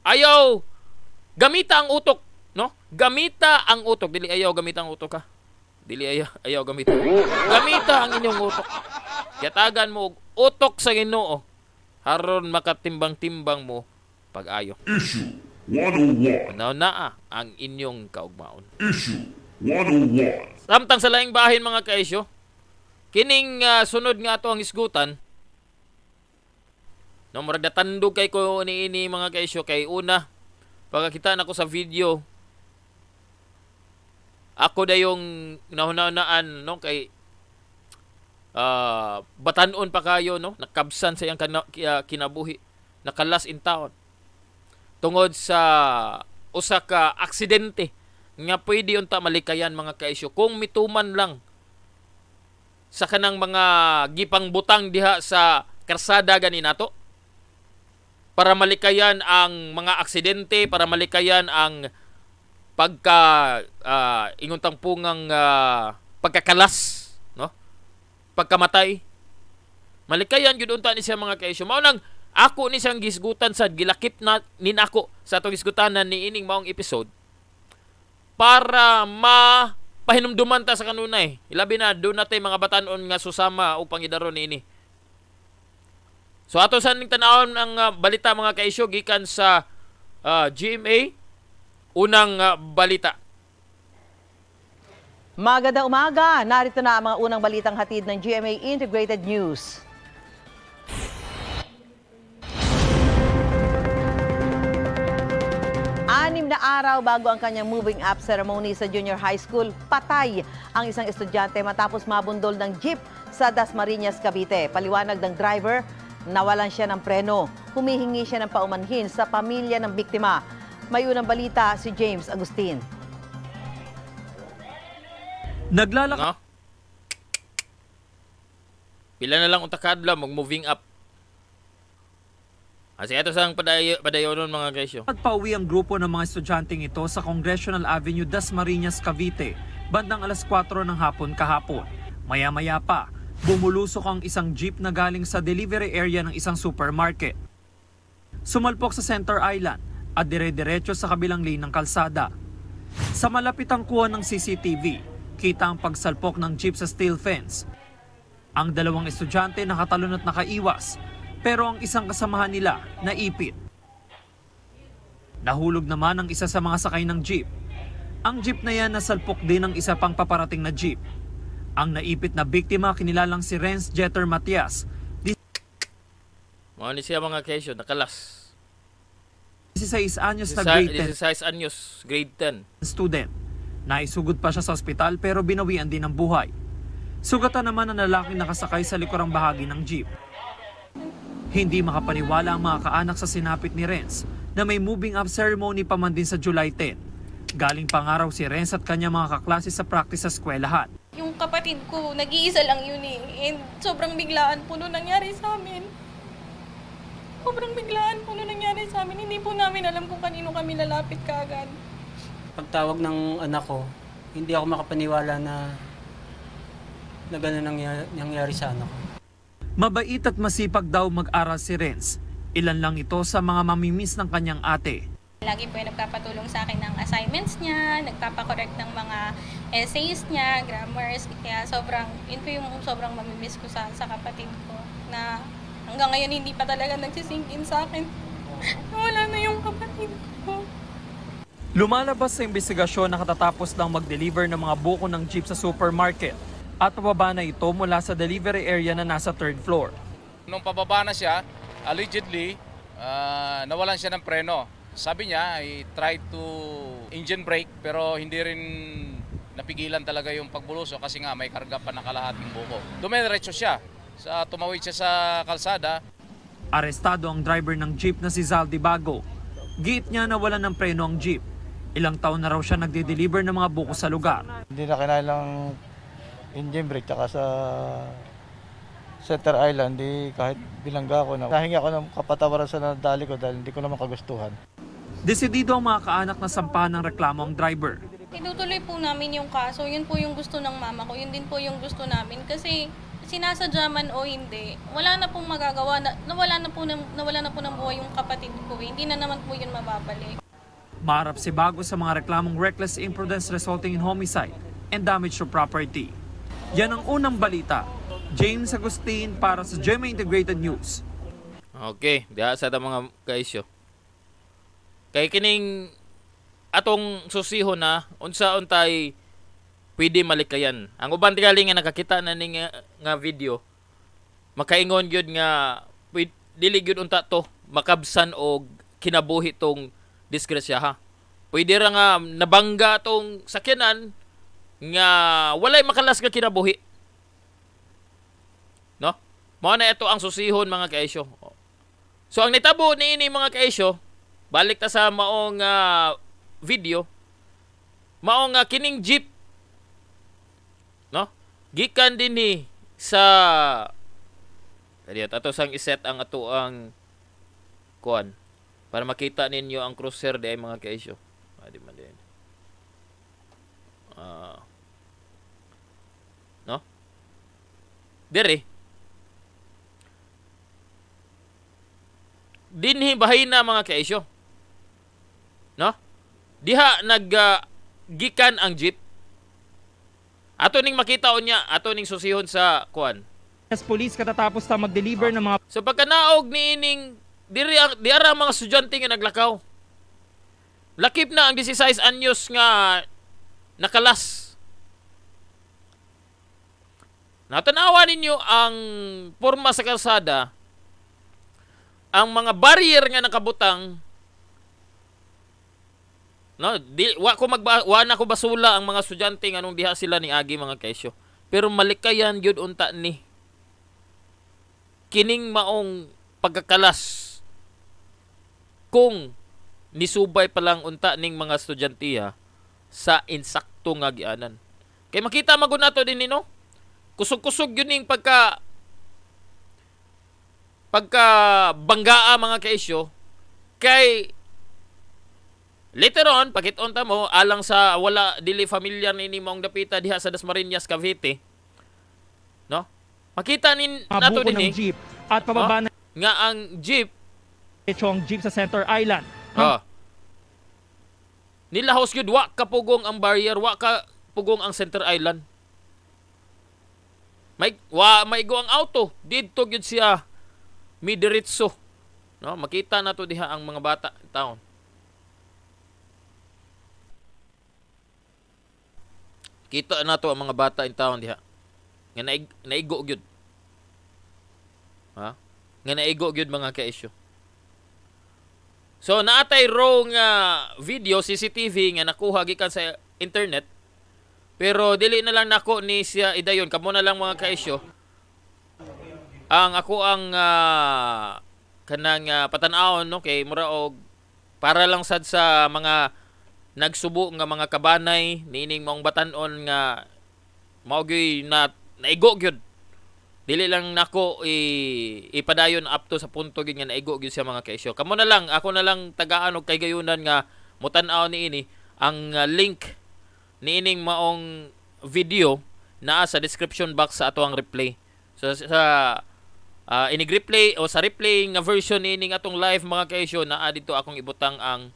Ayaw gamita ang utok, no? Gamita ang utok, dili ayaw gamita ang utok ka. Dili ayaw, ayaw gamita. Gamita ang inyong utok. Yatagan mo og utok sa Ginoo aron makatimbang-timbang mo pag-ayo. Issue 101. Now naa ang inyong kaugmaon. Issue 101. Samtang sa laing bahin mga kaisyo, kining uh, sunod nga ato ang isgutan, No, murag natandog kay ko niini mga kaisyo kay una pagkakita nako sa video ako da yung nahunaunaan no kay uh, batanon pa kayo no nakabsan sa iyang ah, kinabuhi nakalas in town tungod sa usa ka aksidente nga pwede unta malikayan mga kaisyo kung mituman lang sa kanang mga gipang butang diha sa karsada gani nato para malikayan ang mga aksidente para malikayan ang pagka uh, ah, inguntang pungang uh, pagkakalas pagkamatay. Malikayan jud unta ni siya mga kaisyo. Mao nang ako ni siyang gisgutan sad gilakip na nin ako sa atong gisgutanan ni ining maong episode para ma pahinumduman ta sa kanunay. Ilabi na do natay mga batan nga susama o pangidaron ni ini. So ato sa ning tan-awon ang ah, balita mga kaisyo gikan sa uh, ah, GMA unang uh, balita. Magandang umaga! Narito na ang mga unang balitang hatid ng GMA Integrated News. Anim na araw bago ang kanyang moving up ceremony sa junior high school, patay ang isang estudyante matapos mabundol ng jeep sa Dasmariñas, Cavite. Paliwanag ng driver, nawalan siya ng preno. Humihingi siya ng paumanhin sa pamilya ng biktima. May unang balita si James Agustin. Naglalak... No? Pila na lang unta kadla mag moving up. Kasi ito sa padayo, padayonon mga kaisyo. Pagpauwi ang grupo ng mga estudyanteng ito sa Congressional Avenue Dasmariñas, Cavite, bandang alas 4 ng hapon kahapon. Maya-maya pa, bumulusok ang isang jeep na galing sa delivery area ng isang supermarket. Sumalpok sa Center Island at dire-diretso sa kabilang lane ng kalsada. Sa malapit ang kuha ng CCTV, kita ang pagsalpok ng jeep sa steel fence. Ang dalawang estudyante nakatalon at nakaiwas, pero ang isang kasamahan nila naipit. Nahulog naman ang isa sa mga sakay ng jeep. Ang jeep na yan nasalpok din ng isa pang paparating na jeep. Ang naipit na biktima kinilalang si Renz Jeter Matias. Mga ni siya mga kesyo, nakalas. 16 anyos na grade 10. 16 anyos, grade 10. Student. Naisugod pa siya sa ospital pero binawian din ng buhay. Sugatan naman ang lalaking nakasakay sa likurang bahagi ng jeep. Hindi makapaniwala ang mga kaanak sa sinapit ni Renz na may moving up ceremony pa man din sa July 10. Galing pangaraw si Renz at kanya mga kaklase sa practice sa eskwelahan. Yung kapatid ko, nag-iisa lang yun eh. And sobrang biglaan po nung nangyari sa amin. Sobrang biglaan po nung nangyari sa amin. Hindi po namin alam kung kanino kami lalapit kaagad pagtawag ng anak ko, hindi ako makapaniwala na na gano'n nangyari, nangyari sa anak ko. Mabait at masipag daw mag-aral si Renz. Ilan lang ito sa mga mamimiss ng kanyang ate. Lagi po yung nagpapatulong sa akin ng assignments niya, nagpapakorrect ng mga essays niya, grammars. Kaya sobrang, yun po yung sobrang mamimiss ko sa, sa kapatid ko na hanggang ngayon hindi pa talaga nagsisink in sa akin. Wala na yung kapatid ko. Lumalabas sa investigasyon na katatapos lang mag-deliver ng mga buko ng jeep sa supermarket at pababa na ito mula sa delivery area na nasa third floor. Nung pababa na siya, allegedly, uh, nawalan siya ng preno. Sabi niya, I tried to engine brake pero hindi rin napigilan talaga yung pagbuluso kasi nga may karga pa na kalahating buko. Dumiretso siya. Sa, tumawid siya sa kalsada. Arestado ang driver ng jeep na si Zaldi Bago. Git niya na wala ng preno ang jeep Ilang taon na raw siya nagde-deliver ng mga buko sa lugar. Hindi na kailangan engine brake tsaka sa Center Island, di kahit bilangga ako na. Nahingi ako ng kapatawaran sa nadali ko dahil hindi ko naman kagustuhan. Desidido ang mga kaanak na sampahan ng reklamo ang driver. Itutuloy po namin yung kaso. Yun po yung gusto ng mama ko. Yun din po yung gusto namin. Kasi sinasadya man o hindi, wala na pong magagawa. Na, nawala, na po ng, nawala na po ng buhay yung kapatid ko. Eh. Hindi na naman po yun mababalik. Maharap si Bago sa mga reklamong reckless imprudence resulting in homicide and damage to property. Yan ang unang balita. James Agustin para sa GMA Integrated News. Okay, diha sa mga kaisyo. Kay kining atong susihon na unsa untay pwede malikayan. Ang uban tingali nga nakakita na ning nga video makaingon gyud nga dili gyud unta to makabsan og kinabuhi tong disgrasya ha. Pwede ra nga nabangga tong sakyanan nga walay makalas ka kinabuhi. No? Mao na ito ang susihon mga kaisyo. So ang nitabo ni ini mga kaisyo, balik ta sa maong uh, video, maong uh, kining jeep no? Gikan dinhi sa Kadiyot ato sang iset ang ato ang kuan para makita ninyo ang cruiser di ay mga kaisyo. Ah, di man din. Ah. No? Dire. Dinhi bahina mga kaisyo. No? Diha naggikan ah, uh, ang jeep. Ato ning makita unya, ato ning susihon sa kuan. Yes, police katatapos ta mag-deliver ah. ng mga So pagkanaog ni ining diri di ara ang mga estudyante nga naglakaw. Lakip na ang 16 anyos nga nakalas. Natanawa ninyo ang forma sa kalsada, ang mga barrier nga nakabutang no di, wa ko magba, wa na ko basula ang mga estudyante nganong diha sila ni agi mga kaisyo pero malikayan gyud unta ni kining maong pagkakalas kung nisubay pa lang unta ning mga estudyante sa insakto nga gianan. Kay makita magud nato din nino. Kusog-kusog yun ning pagka pagka banggaa mga kaisyo kay later on pakit-on ta mo alang sa wala dili familiar ni mong dapita diha sa Dasmariñas Cavite no makita nin nato din eh, jeep at pababa no? nga ang jeep Chong Jeep sa Center Island. Ah. Nila house gud wa ka pugong ang barrier, wa ka pugong ang Center Island. May wa may go ang auto didto gyud siya midiritso. No, makita na to diha ang mga bata taon. Kita na to ang mga bata in town diha. Nga naig naigo gyud. Ha? Nga naigo gyud mga ka-issue. So naatay raw uh, video CCTV nga nakuha gikan sa internet. Pero dili na lang nako ni siya idayon kamo na lang mga kaisyo. Ang ako ang uh, kanang uh, ah, patanawon no kay mura og para lang sad sa mga nagsubo nga mga kabanay niining mong batanon nga mao gyud na naigo gyud dili lang nako i ipadayon up to sa punto gid nga naigo gid sa mga kaisyo kamo na lang ako na lang tagaan og kay gayunan nga mutan-aw ni ini ang ah, link ni ining maong video naa sa description box sa ato ang replay so sa uh, ah, inig replay o sa replay nga version ni ining atong live mga kaisyo naa dito akong ibutang ang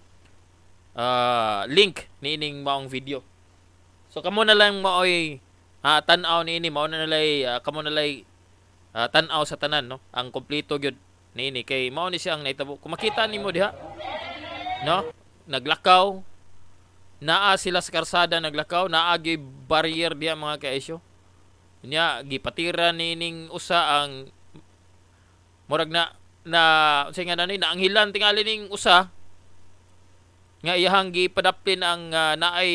uh, link ni ining maong video so kamo na lang maoy uh, tan-aw ni ini mao na lay uh, kamo na lay uh, ah, tan sa tanan no ang kompleto gyud nini kay mao ni siya ang naitabo kumakita nimo diha no naglakaw naa sila sa karsada naglakaw naa gi barrier diha mga kaisyo niya gipatira nining usa ang murag na na sa nga nanay naanghilan tingali ning usa nga iyahang gipadaplin ang uh, naay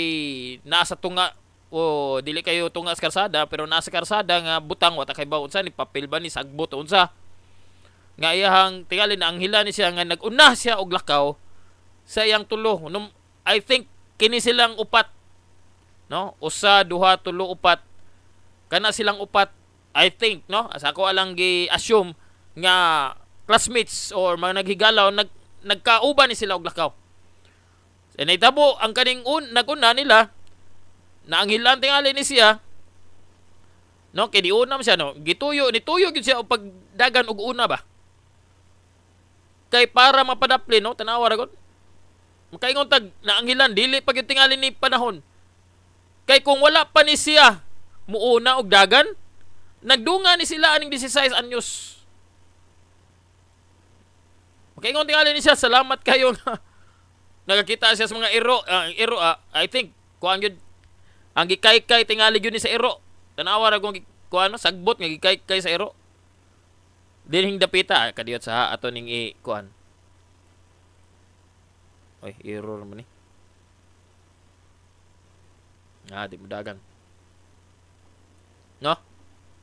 nasa tunga o dili kayo tunga sa karsada pero nasa karsada nga butang wata kay baon sa ni papel ba ni sagbot unsa nga iyahang tingali na ang hila ni siya nga naguna siya og lakaw sa iyang tulo num I think kini silang upat no usa duha tulo upat kana silang upat I think no asa ko alang gi assume nga classmates or mga naghigalaw nag nagkauban ni sila og lakaw and itabo ang kaning un naguna nila na ang hilaan tingali ni siya no kay diunam siya no gituyo ni tuyo gyud siya og pagdagan og una ba kay para mapadapli no tanawa ra gud makaingon tag naangilan dili pag yung tingali ni panahon kay kung wala pa ni siya muuna og dagan nagdunga ni sila aning 16 anyos makaingon tingali ni siya salamat kayo nga nagakita siya sa mga iro uh, ah, iro uh, ah, I think kuan gyud ang gikaykay tingali yun sa ero. Tanawa ra kung kuano sagbot nga gikaykay sa ero. Dinhing dapita ah, kadiyot sa ato ning i kuan. Oy, error man ni. Ah, di mudagan. No?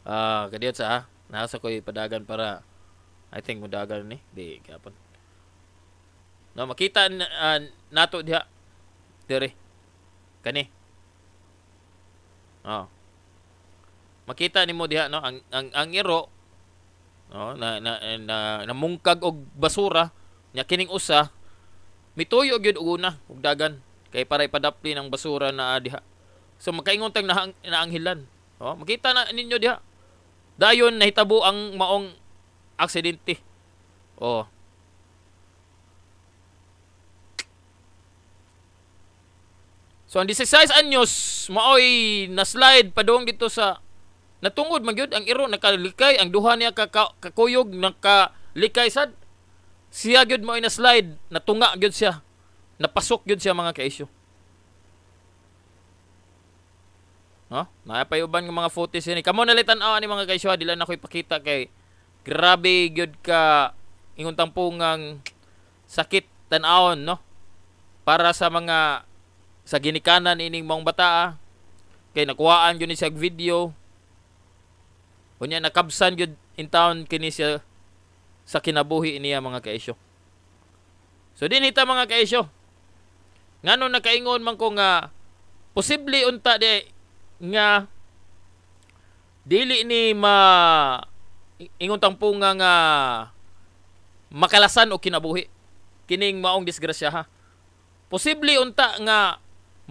Ah, kadiyot sa nasa ko'y padagan para I think mudagan ni di gapon. No makita uh, nato diha dire kani Oh. Makita nimo diha no ang ang, ang iro no na na, na namungkag og basura nya kining usa mituyo gyud og una og dagan kay para ipadapli ng basura na diha. So makaingon tang hilan. Oh, makita na ninyo diha. Dayon nahitabo ang maong aksidente. Oh, So ang 16 anyos maoy na slide padung dito sa natungod magyud ang iro nakalikay ang duha niya kakuyog nakalikay sad siya gyud maoy na slide natunga gyud siya napasok gyud siya mga kaisyo. No? Nakapayuban ng mga footage ni. Eh. Kamo na litan aw ni mga kaisyo dila na ko ipakita kay grabe gyud ka ingon tampong ang sakit tan-awon no para sa mga sa ginikanan ining mong bataa kay nakuhaan yun ni siya video unya nakabsan gyud in town kini siya sa kinabuhi niya mga kaisyo so din ta mga kaisyo nganong nakaingon man ko nga posible unta de nga dili ni ma ingon tang nga nga makalasan o kinabuhi kining maong disgrasya ha posible unta nga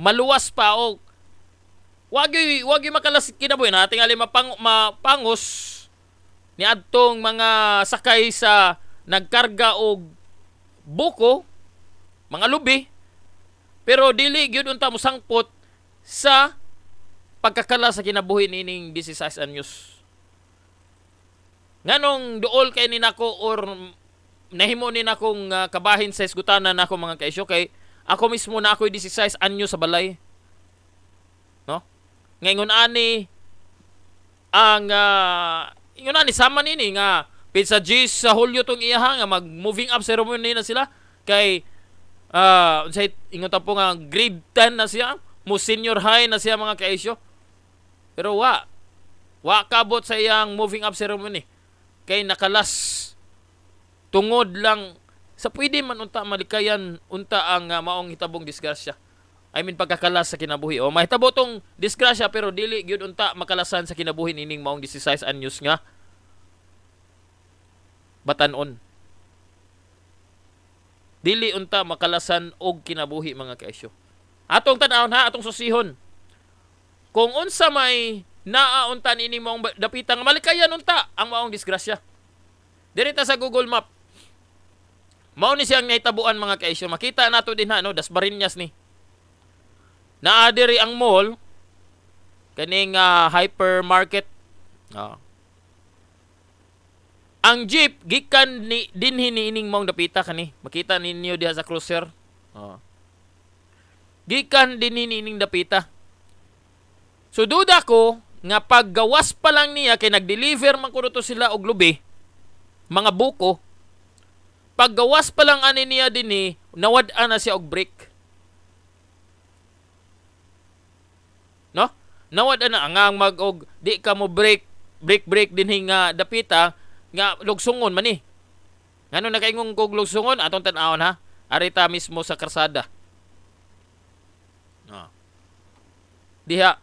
maluwas pa o wag yu, wag yu makalas kinabuhi na ating mapang mapangos ni adtong mga sakay sa nagkarga og buko mga lubi pero dili gyud unta mo sangpot sa pagkakala sa kinabuhi nining business and news nganong duol kay ni nako or nahimo ni nakong uh, kabahin sa isgutanan nako mga kaisyo kay ako mismo na ako'y 16 anyo sa balay. No? Ngayon ani ang uh, ah, yun ani sama nini nga pizza G's sa Hulyo tong iyaha nga mag moving up ceremony na sila kay uh, unsay ingon ta po nga grade 10 na siya mo senior high na siya mga kaisyo. Pero wa wa kabot sa iyang moving up ceremony kay nakalas tungod lang sa pwede man unta malikayan unta ang uh, maong hitabong disgrasya. I mean pagkakalas sa kinabuhi. O mahitabo tong disgrasya pero dili gyud unta makalasan sa kinabuhi nining maong disease and news nga batanon. Dili unta makalasan og kinabuhi mga kaisyo. Atong tan-awon ha, atong susihon. Kung unsa may naa-unta ini mong dapitang malikayan unta ang maong disgrasya. Direta sa Google Map. Mao ni siyang naitabuan mga kaisyo. Makita nato din ha no dasbarinyas ni. Naadiri ang mall kaning uh, hypermarket. Oh. Ang jeep gikan ni din hiniining mong napita kani. Makita ninyo diha sa cruiser. Oh. Gikan din hiniining napita. So duda ko nga paggawas pa lang niya kay nag-deliver man sila og lubi mga buko paggawas pa lang ani niya dinhi eh, nawad-an na siya og break no nawad na nga mag og di ka mo break break break din nga ah, dapita nga lugsungon man ni eh. ngano nakaingong kog lugsungon atong tan aon ha arita mismo sa karsada no ah. diha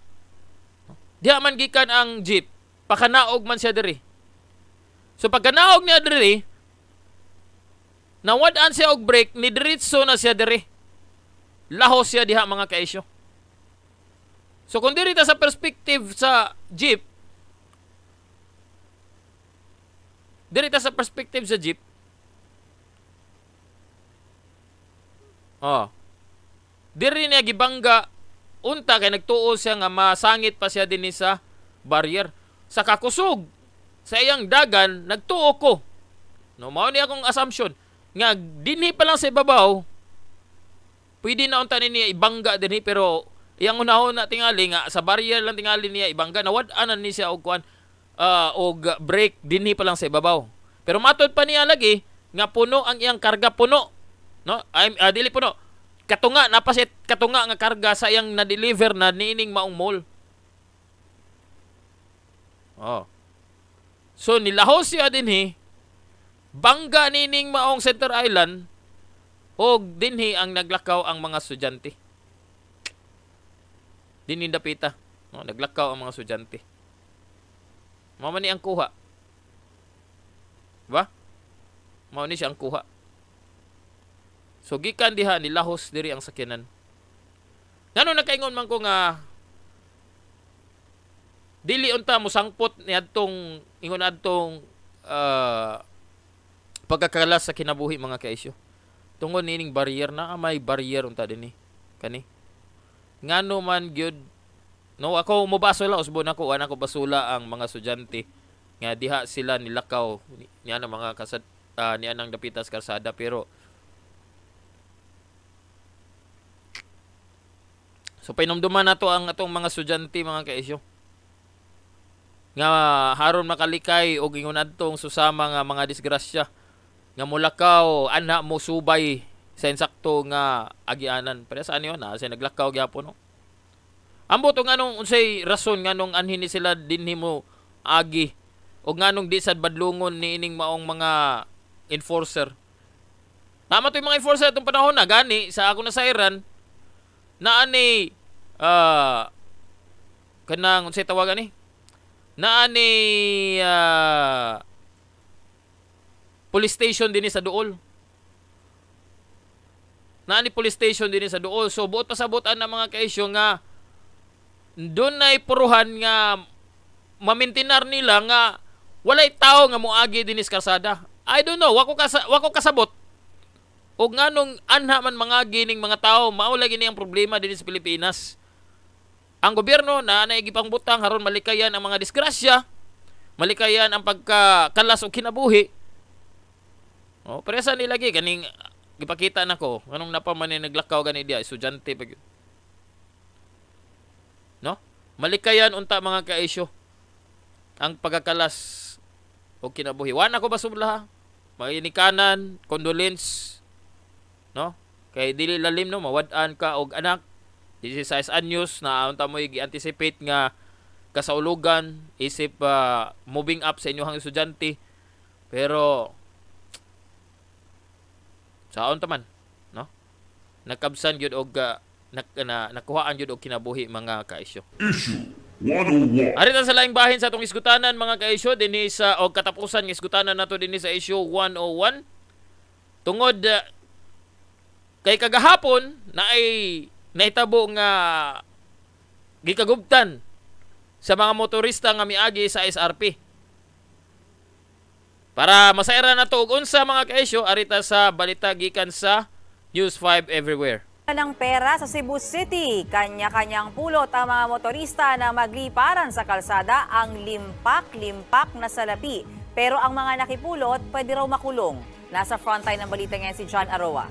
diha man gikan ang jeep pakanaog man siya diri so pagkanaog niya diri Nawadaan siya og break, ni diretso na siya diri. Lahos siya diha mga kaisyo. So kung diri sa perspective sa jeep, diri sa perspective sa jeep, Oh. Diri niya gibangga unta kay nagtuo siya nga masangit pa siya dinhi sa barrier. Sa kakusog sa iyang dagan nagtuo ko. No mao ni akong assumption nga dinhi pa lang sa ibabaw pwede na unta ni ibangga dinhi pero yang una na tingali nga sa barrier lang tingali niya ibangga nawad anan ni siya og kuan uh, ah, og break dinhi pa lang sa ibabaw pero matod pa niya lagi nga puno ang iyang karga puno no ay uh, dili puno katunga napasit katunga nga karga sa iyang na-deliver na niining maong mall oh so nilaho siya dinhi Bangga nining maong Center Island og dinhi ang naglakaw ang mga estudyante. Dinhi dapita. No, naglakaw ang mga estudyante. Mama ni ang kuha. Ba? Mao ni siya ang kuha. So gikan diha ni lahos diri ang sakyanan. Ngano nakaingon man ko nga dili unta mo sangpot ni adtong ingon adtong uh, pagkakalas sa kinabuhi mga kaisyo. Tungod nining barrier na ah, may barrier unta dinhi kani. Ngano man gyud no ako la usbo nako ana ko basula ang mga estudyante nga diha sila nilakaw ni, ng mga kasad uh, ah, ni anang dapitas kalsada pero So painumduman nato ang atong mga estudyante mga kaisyo nga haron makalikay og ingon adtong susama nga mga disgrasya nga mulakaw ana mo subay sa insakto nga agianan pero sa ano na sa naglakaw gyapon no ambot og anong unsay rason nganong anhin ni sila dinhi mo agi o nganong di sad badlungon ni ining maong mga enforcer Tama to yung mga enforcer itong panahon na gani sa ako na sa Iran na ani uh, ah, kanang unsay tawagan ni eh? Ah, na ani uh, Police station din eh sa duol. Na ni police station din eh sa duol. So buot pasabutan ang mga kaisyo nga doon na ipuruhan nga mamintinar nila nga walay tao nga moagi dinis karsada. I don't know, wako kasa, wako kasabot. O nga nung anha man mga gining mga tao, maula gini ang problema din sa Pilipinas. Ang gobyerno na naigipang butang haron malikayan ang mga disgrasya, malikayan ang pagkakalas o kinabuhi, Oh, pareha sa nilagi kaning gipakita nako kanong napaman ni naglakaw gani diya estudyante pag No? Malikayan unta mga kaisyo ang pagkakalas o kinabuhi. Wa na ko basubla. Maginikanan, condolence. No? Kay dili lalim no mawad-an ka og anak This is 16 news na unta mo i-anticipate nga kasaulogan isip uh, moving up sa inyong estudyante pero Saon taman, no? Nakabsan gyud og uh, nak, na, nakuhaan gyud og kinabuhi mga kaisyo. Issue 101. Ari ta sa laing bahin sa atong iskutanan mga kaisyo dinhi sa og katapusan ng iskutanan nato dinhi sa issue 101. Tungod uh, kay kagahapon na ay naitabo nga gikagubtan sa mga motorista nga miagi sa SRP. Para masaira na to unsa mga kaisyo arita sa balita gikan sa News 5 everywhere. ng pera sa Cebu City. Kanya-kanyang pulot ang mga motorista na magliparan sa kalsada ang limpak-limpak na salapi. Pero ang mga nakipulot pwede raw makulong. Nasa front line ng balita ngayon si John Aroa.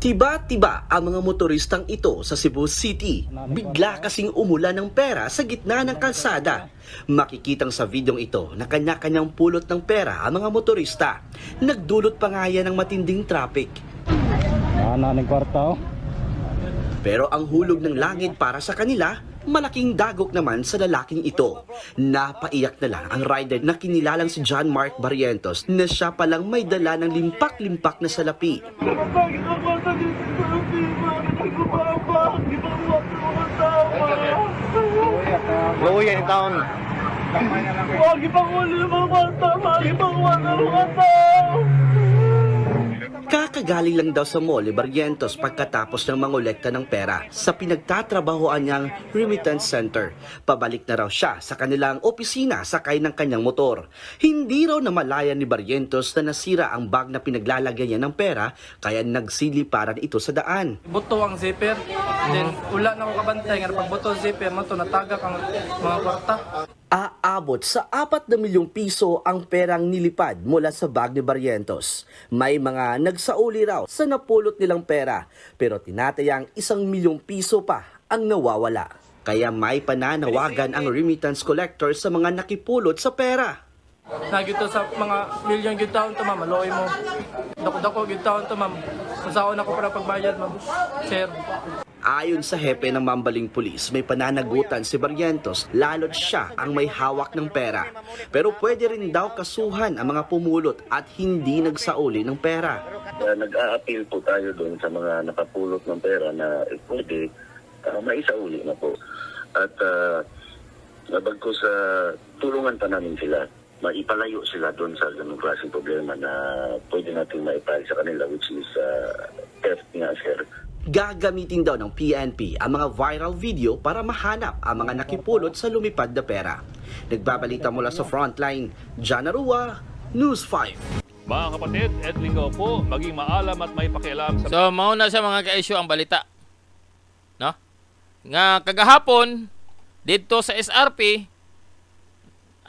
Tiba-tiba ang mga motoristang ito sa Cebu City. Bigla kasing umula ng pera sa gitna ng kalsada. Makikitang sa videong ito na kanya-kanyang pulot ng pera ang mga motorista. Nagdulot pa nga yan ng matinding traffic. Ano ng oh. Pero ang hulog ng langit para sa kanila, Malaking dagok naman sa lalaking ito. Napaiyak na lang ang rider na kinilalang si John Mark Barrientos na siya palang may dala ng limpak-limpak na salapi. Luya ni Nakagaling lang daw sa mall ni Barrientos pagkatapos ng mangolekta ng pera sa pinagtatrabahoan niyang remittance center. Pabalik na raw siya sa kanilang opisina sakay ng kanyang motor. Hindi raw namalayan ni Barrientos na nasira ang bag na pinaglalagyan niya ng pera kaya nagsili para ito sa daan. Buto ang zipper, then ula mhm. na ko kabantay nga pagbuto ang zipper man to natagak ang mga kwarta. Aabot sa 4 na milyong piso ang perang nilipad mula sa bag ni Barrientos. May mga nagsaul nahuli raw sa napulot nilang pera pero tinatayang isang milyong piso pa ang nawawala. Kaya may pananawagan ang remittance collector sa mga nakipulot sa pera na sa mga million gito taon to ma'am aloy mo dako dako gito taon to ma'am masaon ako para pagbayad ma'am sir Ayon sa hepe ng mambaling pulis, may pananagutan si Barrientos lalo't siya ang may hawak ng pera. Pero pwede rin daw kasuhan ang mga pumulot at hindi nagsauli ng pera. Uh, Nag-a-appeal po tayo doon sa mga nakapulot ng pera na eh, pwede uh, maisauli na po. At uh, ah, labag ko sa tulungan pa namin sila maipalayo sila doon sa ganung klaseng problema na pwede natin maipahal sa kanila which is uh, theft nga sir. Gagamitin daw ng PNP ang mga viral video para mahanap ang mga nakipulot sa lumipad na pera. Nagbabalita mula sa frontline, Janarua, News 5. Mga kapatid, Edling po, maging maalam at may pakialam sa... So, mauna sa mga ka-issue ang balita. No? Nga kagahapon, dito sa SRP,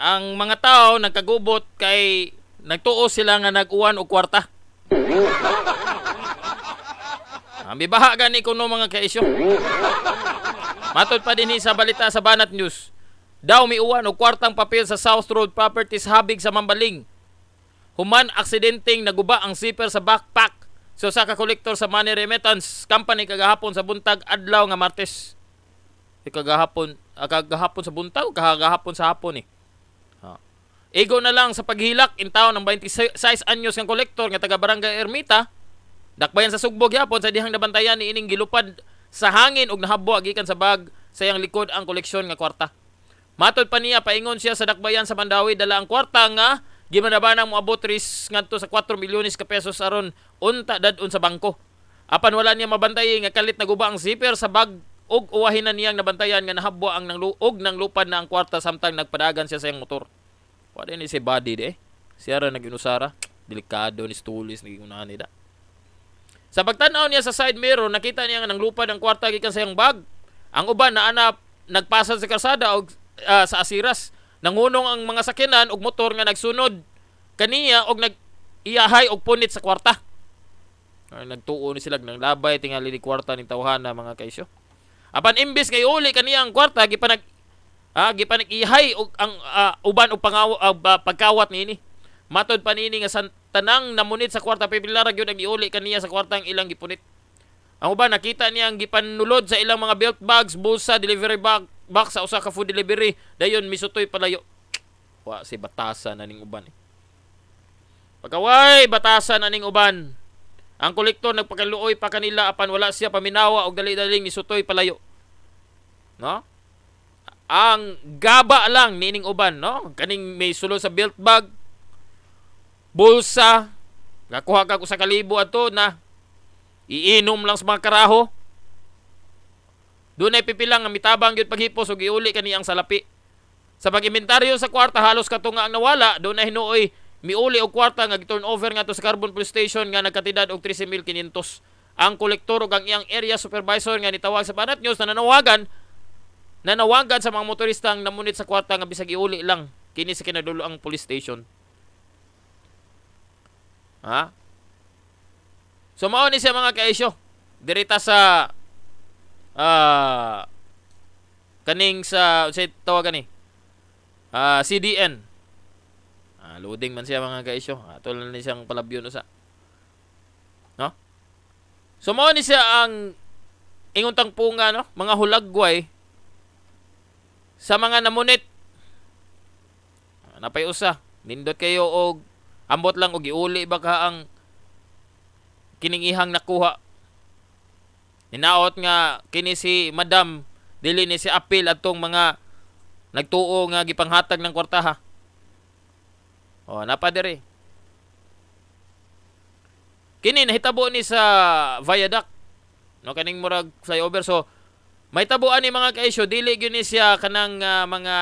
ang mga tao nagkagubot kay nagtuo sila nga naguwan o kwarta. Ang bibaha gani kuno mga kaisyo. Matod pa din sa balita sa Banat News. Daw miuwan o kwartang papel sa South Road Properties habig sa Mambaling. Human aksidenteng naguba ang zipper sa backpack so sa ka-collector sa money remittance company kagahapon sa buntag adlaw nga Martes. E kagahapon, ah, kagahapon sa buntag o kagahapon sa hapon eh. Ego na lang sa paghilak in taon ng 26 anyos ng kolektor nga taga Barangay Ermita, dakbayan sa Sugbo gyapon sa dihang nabantayan ni ining gilupad sa hangin ug nahabwa gikan sa bag sa iyang likod ang koleksyon nga kwarta. Matod pa niya paingon siya sa dakbayan sa Mandawi dala ang kwarta nga gimanabanang moabot ris ngadto sa 4 milyones ka pesos aron unta dadun sa bangko. Apan wala niya mabantay nga kalit naguba ang zipper sa bag ug uwahin na niyang nabantayan nga nahabwa ang nangluog ng lupad na ang kwarta samtang nagpadagan siya sa iyang motor. Wa din si body de. Eh. Siya ra naginusara. Delikado ni Stulis naging unahan nila. Sa pagtan-aw niya sa side mirror, nakita niya nga ng lupa ng kwarta gikan sa iyang bag. Ang uban na ana nagpasad sa kalsada og uh, ah, sa asiras. Nangunong ang mga sakyanan og motor nga nagsunod kaniya og nag iyahay og punit sa kwarta. Ay, ah, nagtuo ni sila ng labay tingali ni kwarta ning tawhana mga kaisyo. Apan imbis kay uli kaniya ang kwarta gipanag Ah, ihay og ang uh, uban og pangaw uh, pagkawat nini. Matod pa niini nga sa tanang namunit sa kwarta pipilar gyud ang iuli kaniya sa kwarta ang ilang gipunit. Ang uban nakita niya ang gipanulod sa ilang mga belt bags, busa, delivery bag, box sa usa ka food delivery. Dayon misutoy palayo. Wa si batasan aning uban. Eh. Pagkaway batasan aning uban. Ang kolektor nagpakaluoy pa kanila apan wala siya paminawa og dali-daling misutoy palayo. No? ang gaba lang nining uban no kaning may sulo sa belt bag bulsa nakuha ka ko sa kalibo ato na iinom lang sa mga karaho doon ay pipilang nga mitabang gyud paghipos ug iuli kani ang salapi sa pagimentaryo sa kwarta halos kato nga ang nawala doon ay hinuoy miuli og kwarta nga turn over nga to sa Carbon Police Station nga nagkatidad og 13,500 ang kolektor ug ang iyang area supervisor nga nitawag sa Banat News na nanawagan nanawagan sa mga motoristang namunit sa kwarta nga bisag iuli lang kini sa kinadulo ang police station. Ha? So mao ni siya mga kaisyo dirita sa uh, kaning sa say tawagan ni uh, ah, CDN. Uh, ah, loading man siya mga kaisyo. Atol uh, ni siyang palabyon usa. No? So mao ni siya ang ingon punga no, mga hulagway sa mga namunit. Napay usa, nindot kayo og ambot lang og giuli baka ang kining ihang nakuha. Ninaot nga kini si Madam dili ni si Apil atong mga nagtuo nga gipanghatag ng kwartaha. Oh, napa dire. Kini nahitabo ni sa viaduct. No kaning murag flyover so may tabuan ni mga kaisyo dili gyud ni siya kanang uh, mga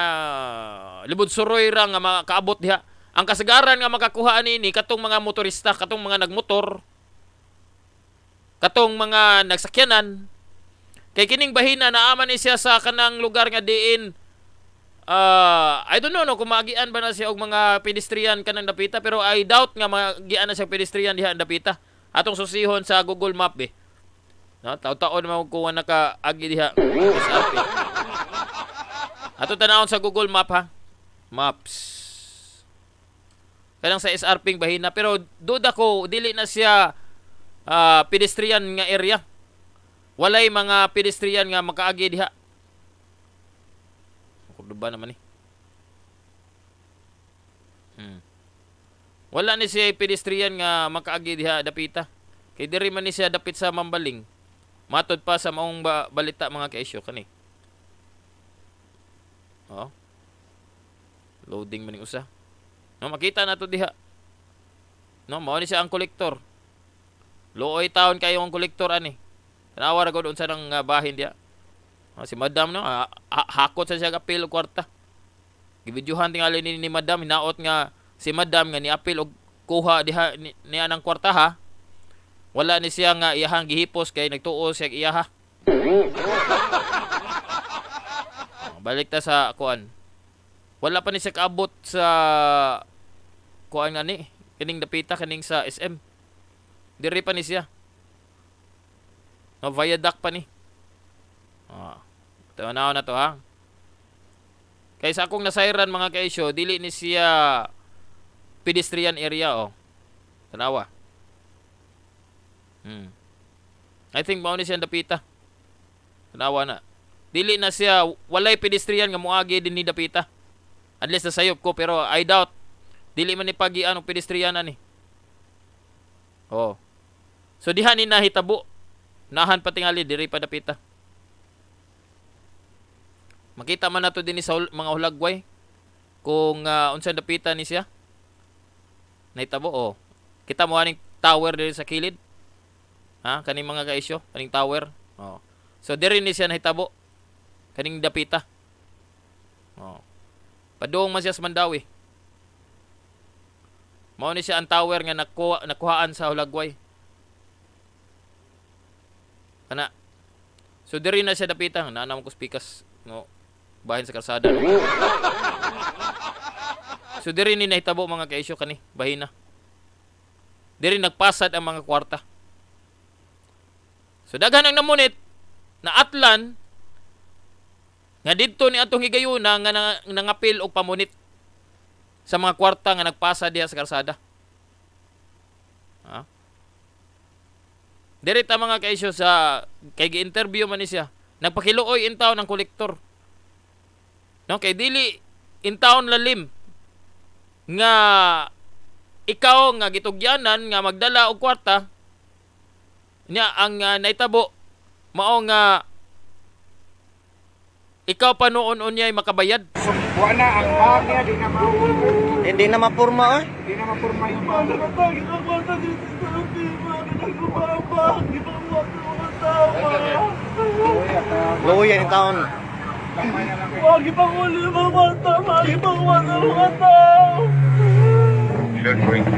libod suroy ra nga makaabot diha. Ang kasagaran nga makakuha nini katong mga motorista, katong mga nagmotor, katong mga nagsakyanan. Kay kining bahina na naaman ni siya sa kanang lugar nga diin uh, I don't know no kung magian ba na siya og mga pedestrian kanang dapita pero I doubt nga magian na siya pedestrian diha dapita. Atong susihon sa Google Map eh. No, tao-tao taon man ko na ka agi diha. Ato tanawon sa Google Map ha. Maps. Kanang sa SRP bahina pero duda ko dili na siya uh, pedestrian nga area. Walay mga pedestrian nga makaagi diha. Cordoba naman ni. Eh. Hmm. Wala ni siya pedestrian nga makaagi diha dapita. Kay diri man ni siya dapit sa Mambaling. Matod pa sa maong ba balita mga ka kaisyo kani. Oh. Loading maning usa. No makita na to diha. No mao ni siya ang kolektor. Luoy taon kayo ang kolektor ani. Tanawa ra gud unsa nang uh, bahin diha. Oh, si Madam no ha ah, hakot sa siya kapil kwarta. Gibidyuhan tingali ni, ni Madam hinaot nga si Madam nga ni apil og kuha diha ni, niya ng kwarta ha. Wala ni siya nga iyahang gihipos kay nagtuo siya iyaha. Balik ta sa kuan. Wala pa ni siya kaabot sa kuan ani kining dapita kining sa SM. Diri pa ni siya. No viaduct pa ni. Ah. Tawo na to ha. Kay sa akong nasayran mga kaisyo, dili ni siya pedestrian area oh. Tanawa. Hmm. I think mao ni siya dapita. Tanawa na. Dili na siya walay pedestrian nga moagi din ni dapita. Unless na sayop ko pero I doubt dili man ni pagian og pedestrian ani. Oh. So diha ni nahitabo. Nahan patingali diri pa dapita. Makita man nato dinhi sa mga hulagway kung uh, unsa dapita ni siya. Nahitabo oh. Kita mo aning tower diri sa kilid. Ha? Kaning mga kaisyo, kaning tower. Oh. So diri ni siya nahitabo. Kaning dapita. Oh. Paduong man siya sa Mandawi. Mao ni siya ang tower nga nakuha, nakuhaan sa Hulagway. Kana. So diri na siya dapita, nanam ko spikas no bahin sa kalsada. No? so diri ni nahitabo mga kaisyo kani, bahina. Diri nagpasad ang mga kwarta. So daghan ang namunit na atlan nga didto ni atong higayuna nga nangapil og pamunit sa mga kwarta nga nagpasa diha sa kalsada. Ha? Diri ta mga kaisyo sa kay gi-interview man ni siya. Nagpakiluoy in town ang kolektor. No kay dili in town lalim nga ikaw nga gitugyanan nga magdala og kwarta niya ang uh, naitabo mao nga uh, ikaw pa noon unyay makabayad. So, wala ang bag niya di na mao. Hindi eh, na mapurma oy. Eh. Hindi na mapurma yung bag. Luya ni taon. Wag ipangulo mga bata, wag ipangulo mga bata. You're going to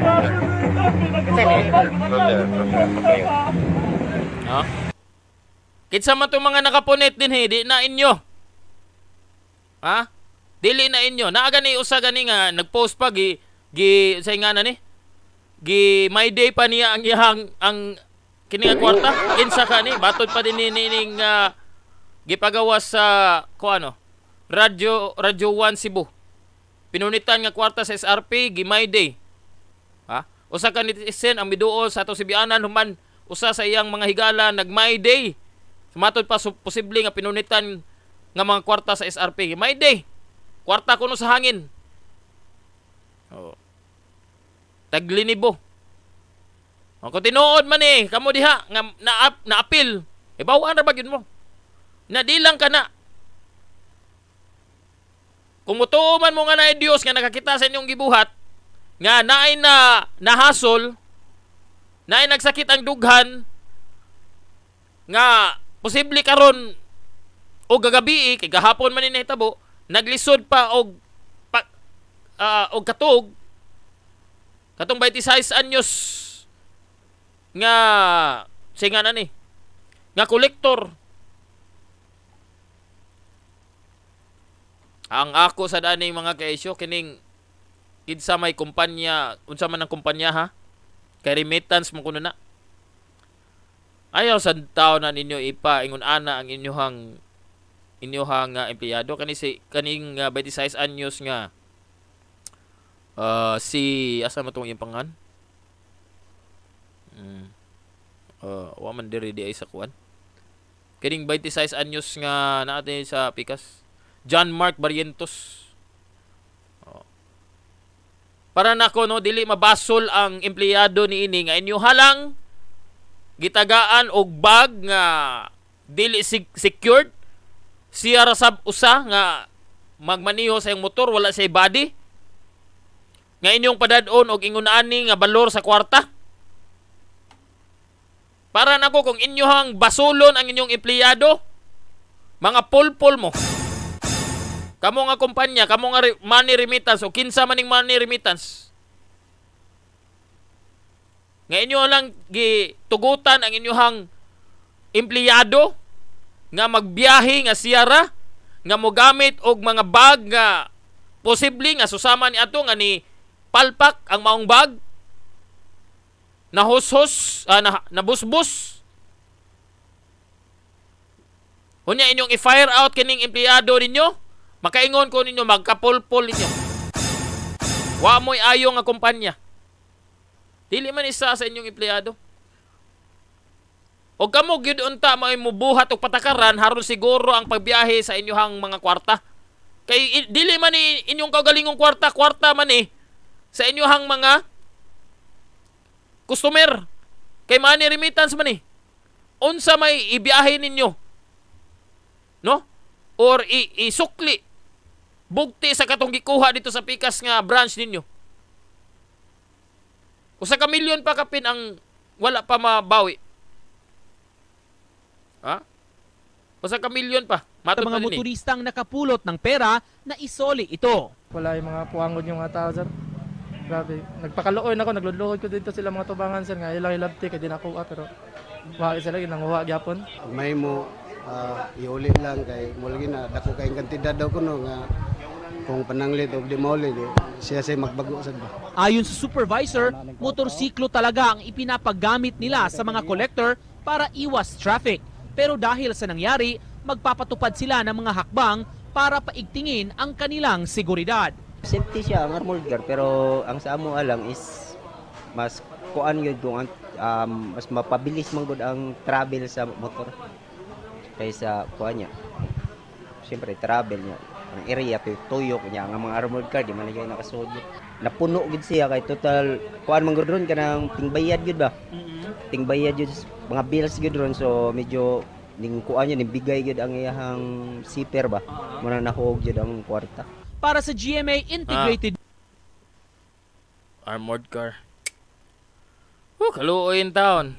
Kitsa man itong mga nakapunit din hindi na inyo. Ha? Dili na inyo. Naa gani usa gani nga nag-post pa gi gi say nga na ni. Gi my day pa niya ang ihang ang kini nga kwarta insa ka ni batod pa din ni ning uh, gipagawa sa ko ano Radyo Radyo 1 Cebu. Pinunitan nga kwarta sa SRP gi my day. Usa ka netizen ang miduol sa ato sibianan human usa sa iyang mga higala nag my day. Sumatod pa posible nga pinunitan nga mga kwarta sa SRP. My day. Kwarta kuno sa hangin. Oh. Taglinibo. O oh, kung man eh, kamo diha, nga naap, naapil, ibawaan eh, e, ra bagin mo. na Nadilang ka na. Kung mutuo man mo nga na Diyos nga nakakita sa inyong gibuhat, nga naay na nahasol naay nagsakit ang dughan nga posible karon o gagabi eh, kay gahapon man ni nahitabo naglisod pa og pa, uh, og katog katong 26 anyos nga singanan ni nga kolektor ang ako sa daning mga kaisyo kining Idsa may kumpanya, unsa man ang kumpanya ha? Kay remittance man kuno na. Ayaw sa taon na ninyo ipa ingon ana ang inyohang inyohang uh, ah, empleyado kani si kaning uh, ah, 26 anyos nga uh, si asa man tong impangan? Mm. Uh, wa man diri di ay sa kuan. Kining 26 anyos nga naatay sa Pikas. John Mark Barrientos para nako no dili mabasol ang empleyado niini nga inyo halang gitagaan og bag nga dili secured siya rasab usa nga magmaniho sa iyong motor wala sa body nga inyong padadon og ingon ani nga balor sa kwarta para nako kung inyo hang basulon ang inyong empleyado mga pulpol mo Kamo nga kumpanya, kamo nga money remittance o kinsa maning money remittance. Nga inyo lang gitugutan ang inyohang empleyado nga magbiyahe nga siyara nga mogamit og mga bag nga posible nga susama ni ato nga ni palpak ang maong bag na hushos uh, na, na busbus Unya inyong i-fire out kining empleyado ninyo Makaingon ko ninyo, magkapulpul ninyo. Wa mo'y ayo nga kumpanya. Dili man isa sa inyong empleyado. O kamo gyud unta may mubuhat og patakaran haron siguro ang pagbiyahe sa inyong mga kwarta. Kay dili man ni inyong kaugalingong kwarta, kwarta man ni eh, sa inyong mga customer. Kay money remittance man ni. Eh, unsa may ibiyahe ninyo? No? Or i- isukli bukti sa katong gikuha dito sa Pikas nga branch ninyo. Usa ka milyon pa kapin ang wala pa mabawi. Ha? Usa ka milyon pa. Matod mga ang nakapulot ng pera na isoli ito. Wala yung mga puangon yung mga tao, sir. Grabe. Nagpakaluoy na ako, nagluluhod ko dito sila mga tubangan, sir. Nga, ilang ilabti, kaya din ako, pero wala sila, ginanguha, gyapon. May mo, uh, iuli lang kay mulagi na dako kay kantidad daw kuno nga kung pananglit o di mauli di, eh, siya say magbago sad ba. Ayon sa supervisor, motorsiklo talaga ang ipinapagamit nila sa mga collector para iwas traffic. Pero dahil sa nangyari, magpapatupad sila ng mga hakbang para paigtingin ang kanilang seguridad. Safety siya ang armored pero ang sa amo alang is mas kuan yun kung um, mas mapabilis man ang travel sa motor kaysa kuha niya. Siyempre, travel niya. Ang area, tuyok niya. Ang mga armored car, di man na kayo Napuno gud siya kay total, kuhaan man gudron ka ng tingbayad gud ba? Mm-hmm. Tingbayad gud, mga bills gud ron. So, medyo ning kuan niya, ning bigay gud ang iyahang siper ba? Uh-huh. Muna nahuog gud ang kwarta. Para sa GMA Integrated ah. Armored car. Oh, kaluoy in town.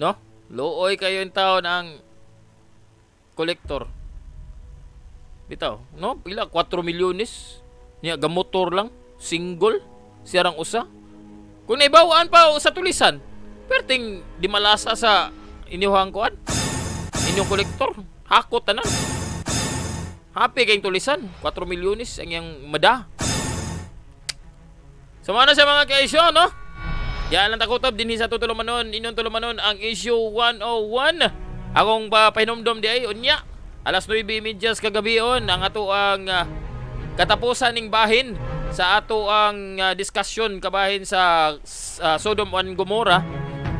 No? Luoy kayo yung tao ng collector. Bitaw, no? Pila 4 milyones niya gamotor lang, single siyarang usa. Kung naibawaan pa sa tulisan, perting di malasa sa inyuhang kuan. Inyong kolektor, hako tanan. Happy kayong tulisan, 4 milyones ang yang mada. Sama na sa mga kaisyo, no? Yalan takutob din sa tutulumanon, inon tulumanon ang issue 101. Akong pa pahinomdom di ay unya. Alas 9:30 kagabi on ang ato ang uh, katapusan ning bahin sa ato ang uh, diskusyon kabahin sa uh, Sodom and Gomorrah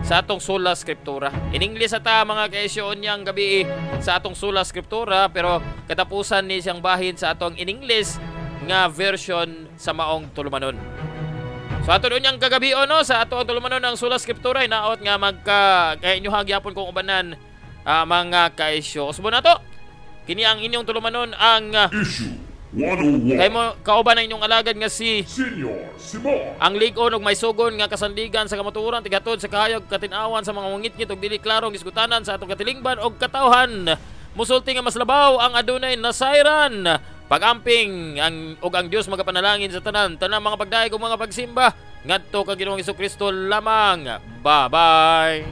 sa atong sula skriptura. In English ata mga kaisyon niyang gabi eh, sa atong sula skriptura pero katapusan ni siyang bahin sa atong in English nga version sa maong tulumanon. So ato niyang kagabi no sa ato ang tulumanon ng sulas skriptura naot nga magka kay inyo hagyapon kong ubanan uh, mga kaisyo. Usbo na to. Kini ang inyong tulumanon ang uh, issue 101. Kay mo kauban ang inyong alagad nga si Senior Simon. Ang ligon og may sugon nga kasandigan sa kamatuoran tigatod sa kahayog katinawan sa mga ngitngit og dili klarong diskutanan sa atong katilingban og katawhan. Musulti nga mas labaw ang adunay nasayran Pagamping ang og ang Dios magapanalangin sa tanan, tanan mga pagdayag ug mga pagsimba ngadto kang Ginoong Kristo lamang. Bye-bye.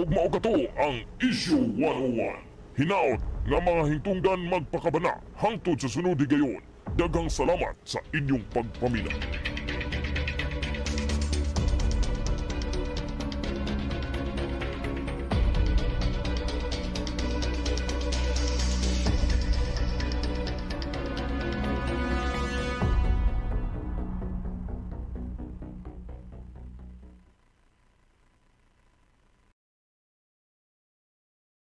Ug mao kato ang Issue 101. Hinaot nga mga hingtungdan magpakabana hangtod sa sunod gayon. Daghang salamat sa inyong pagpaminaw.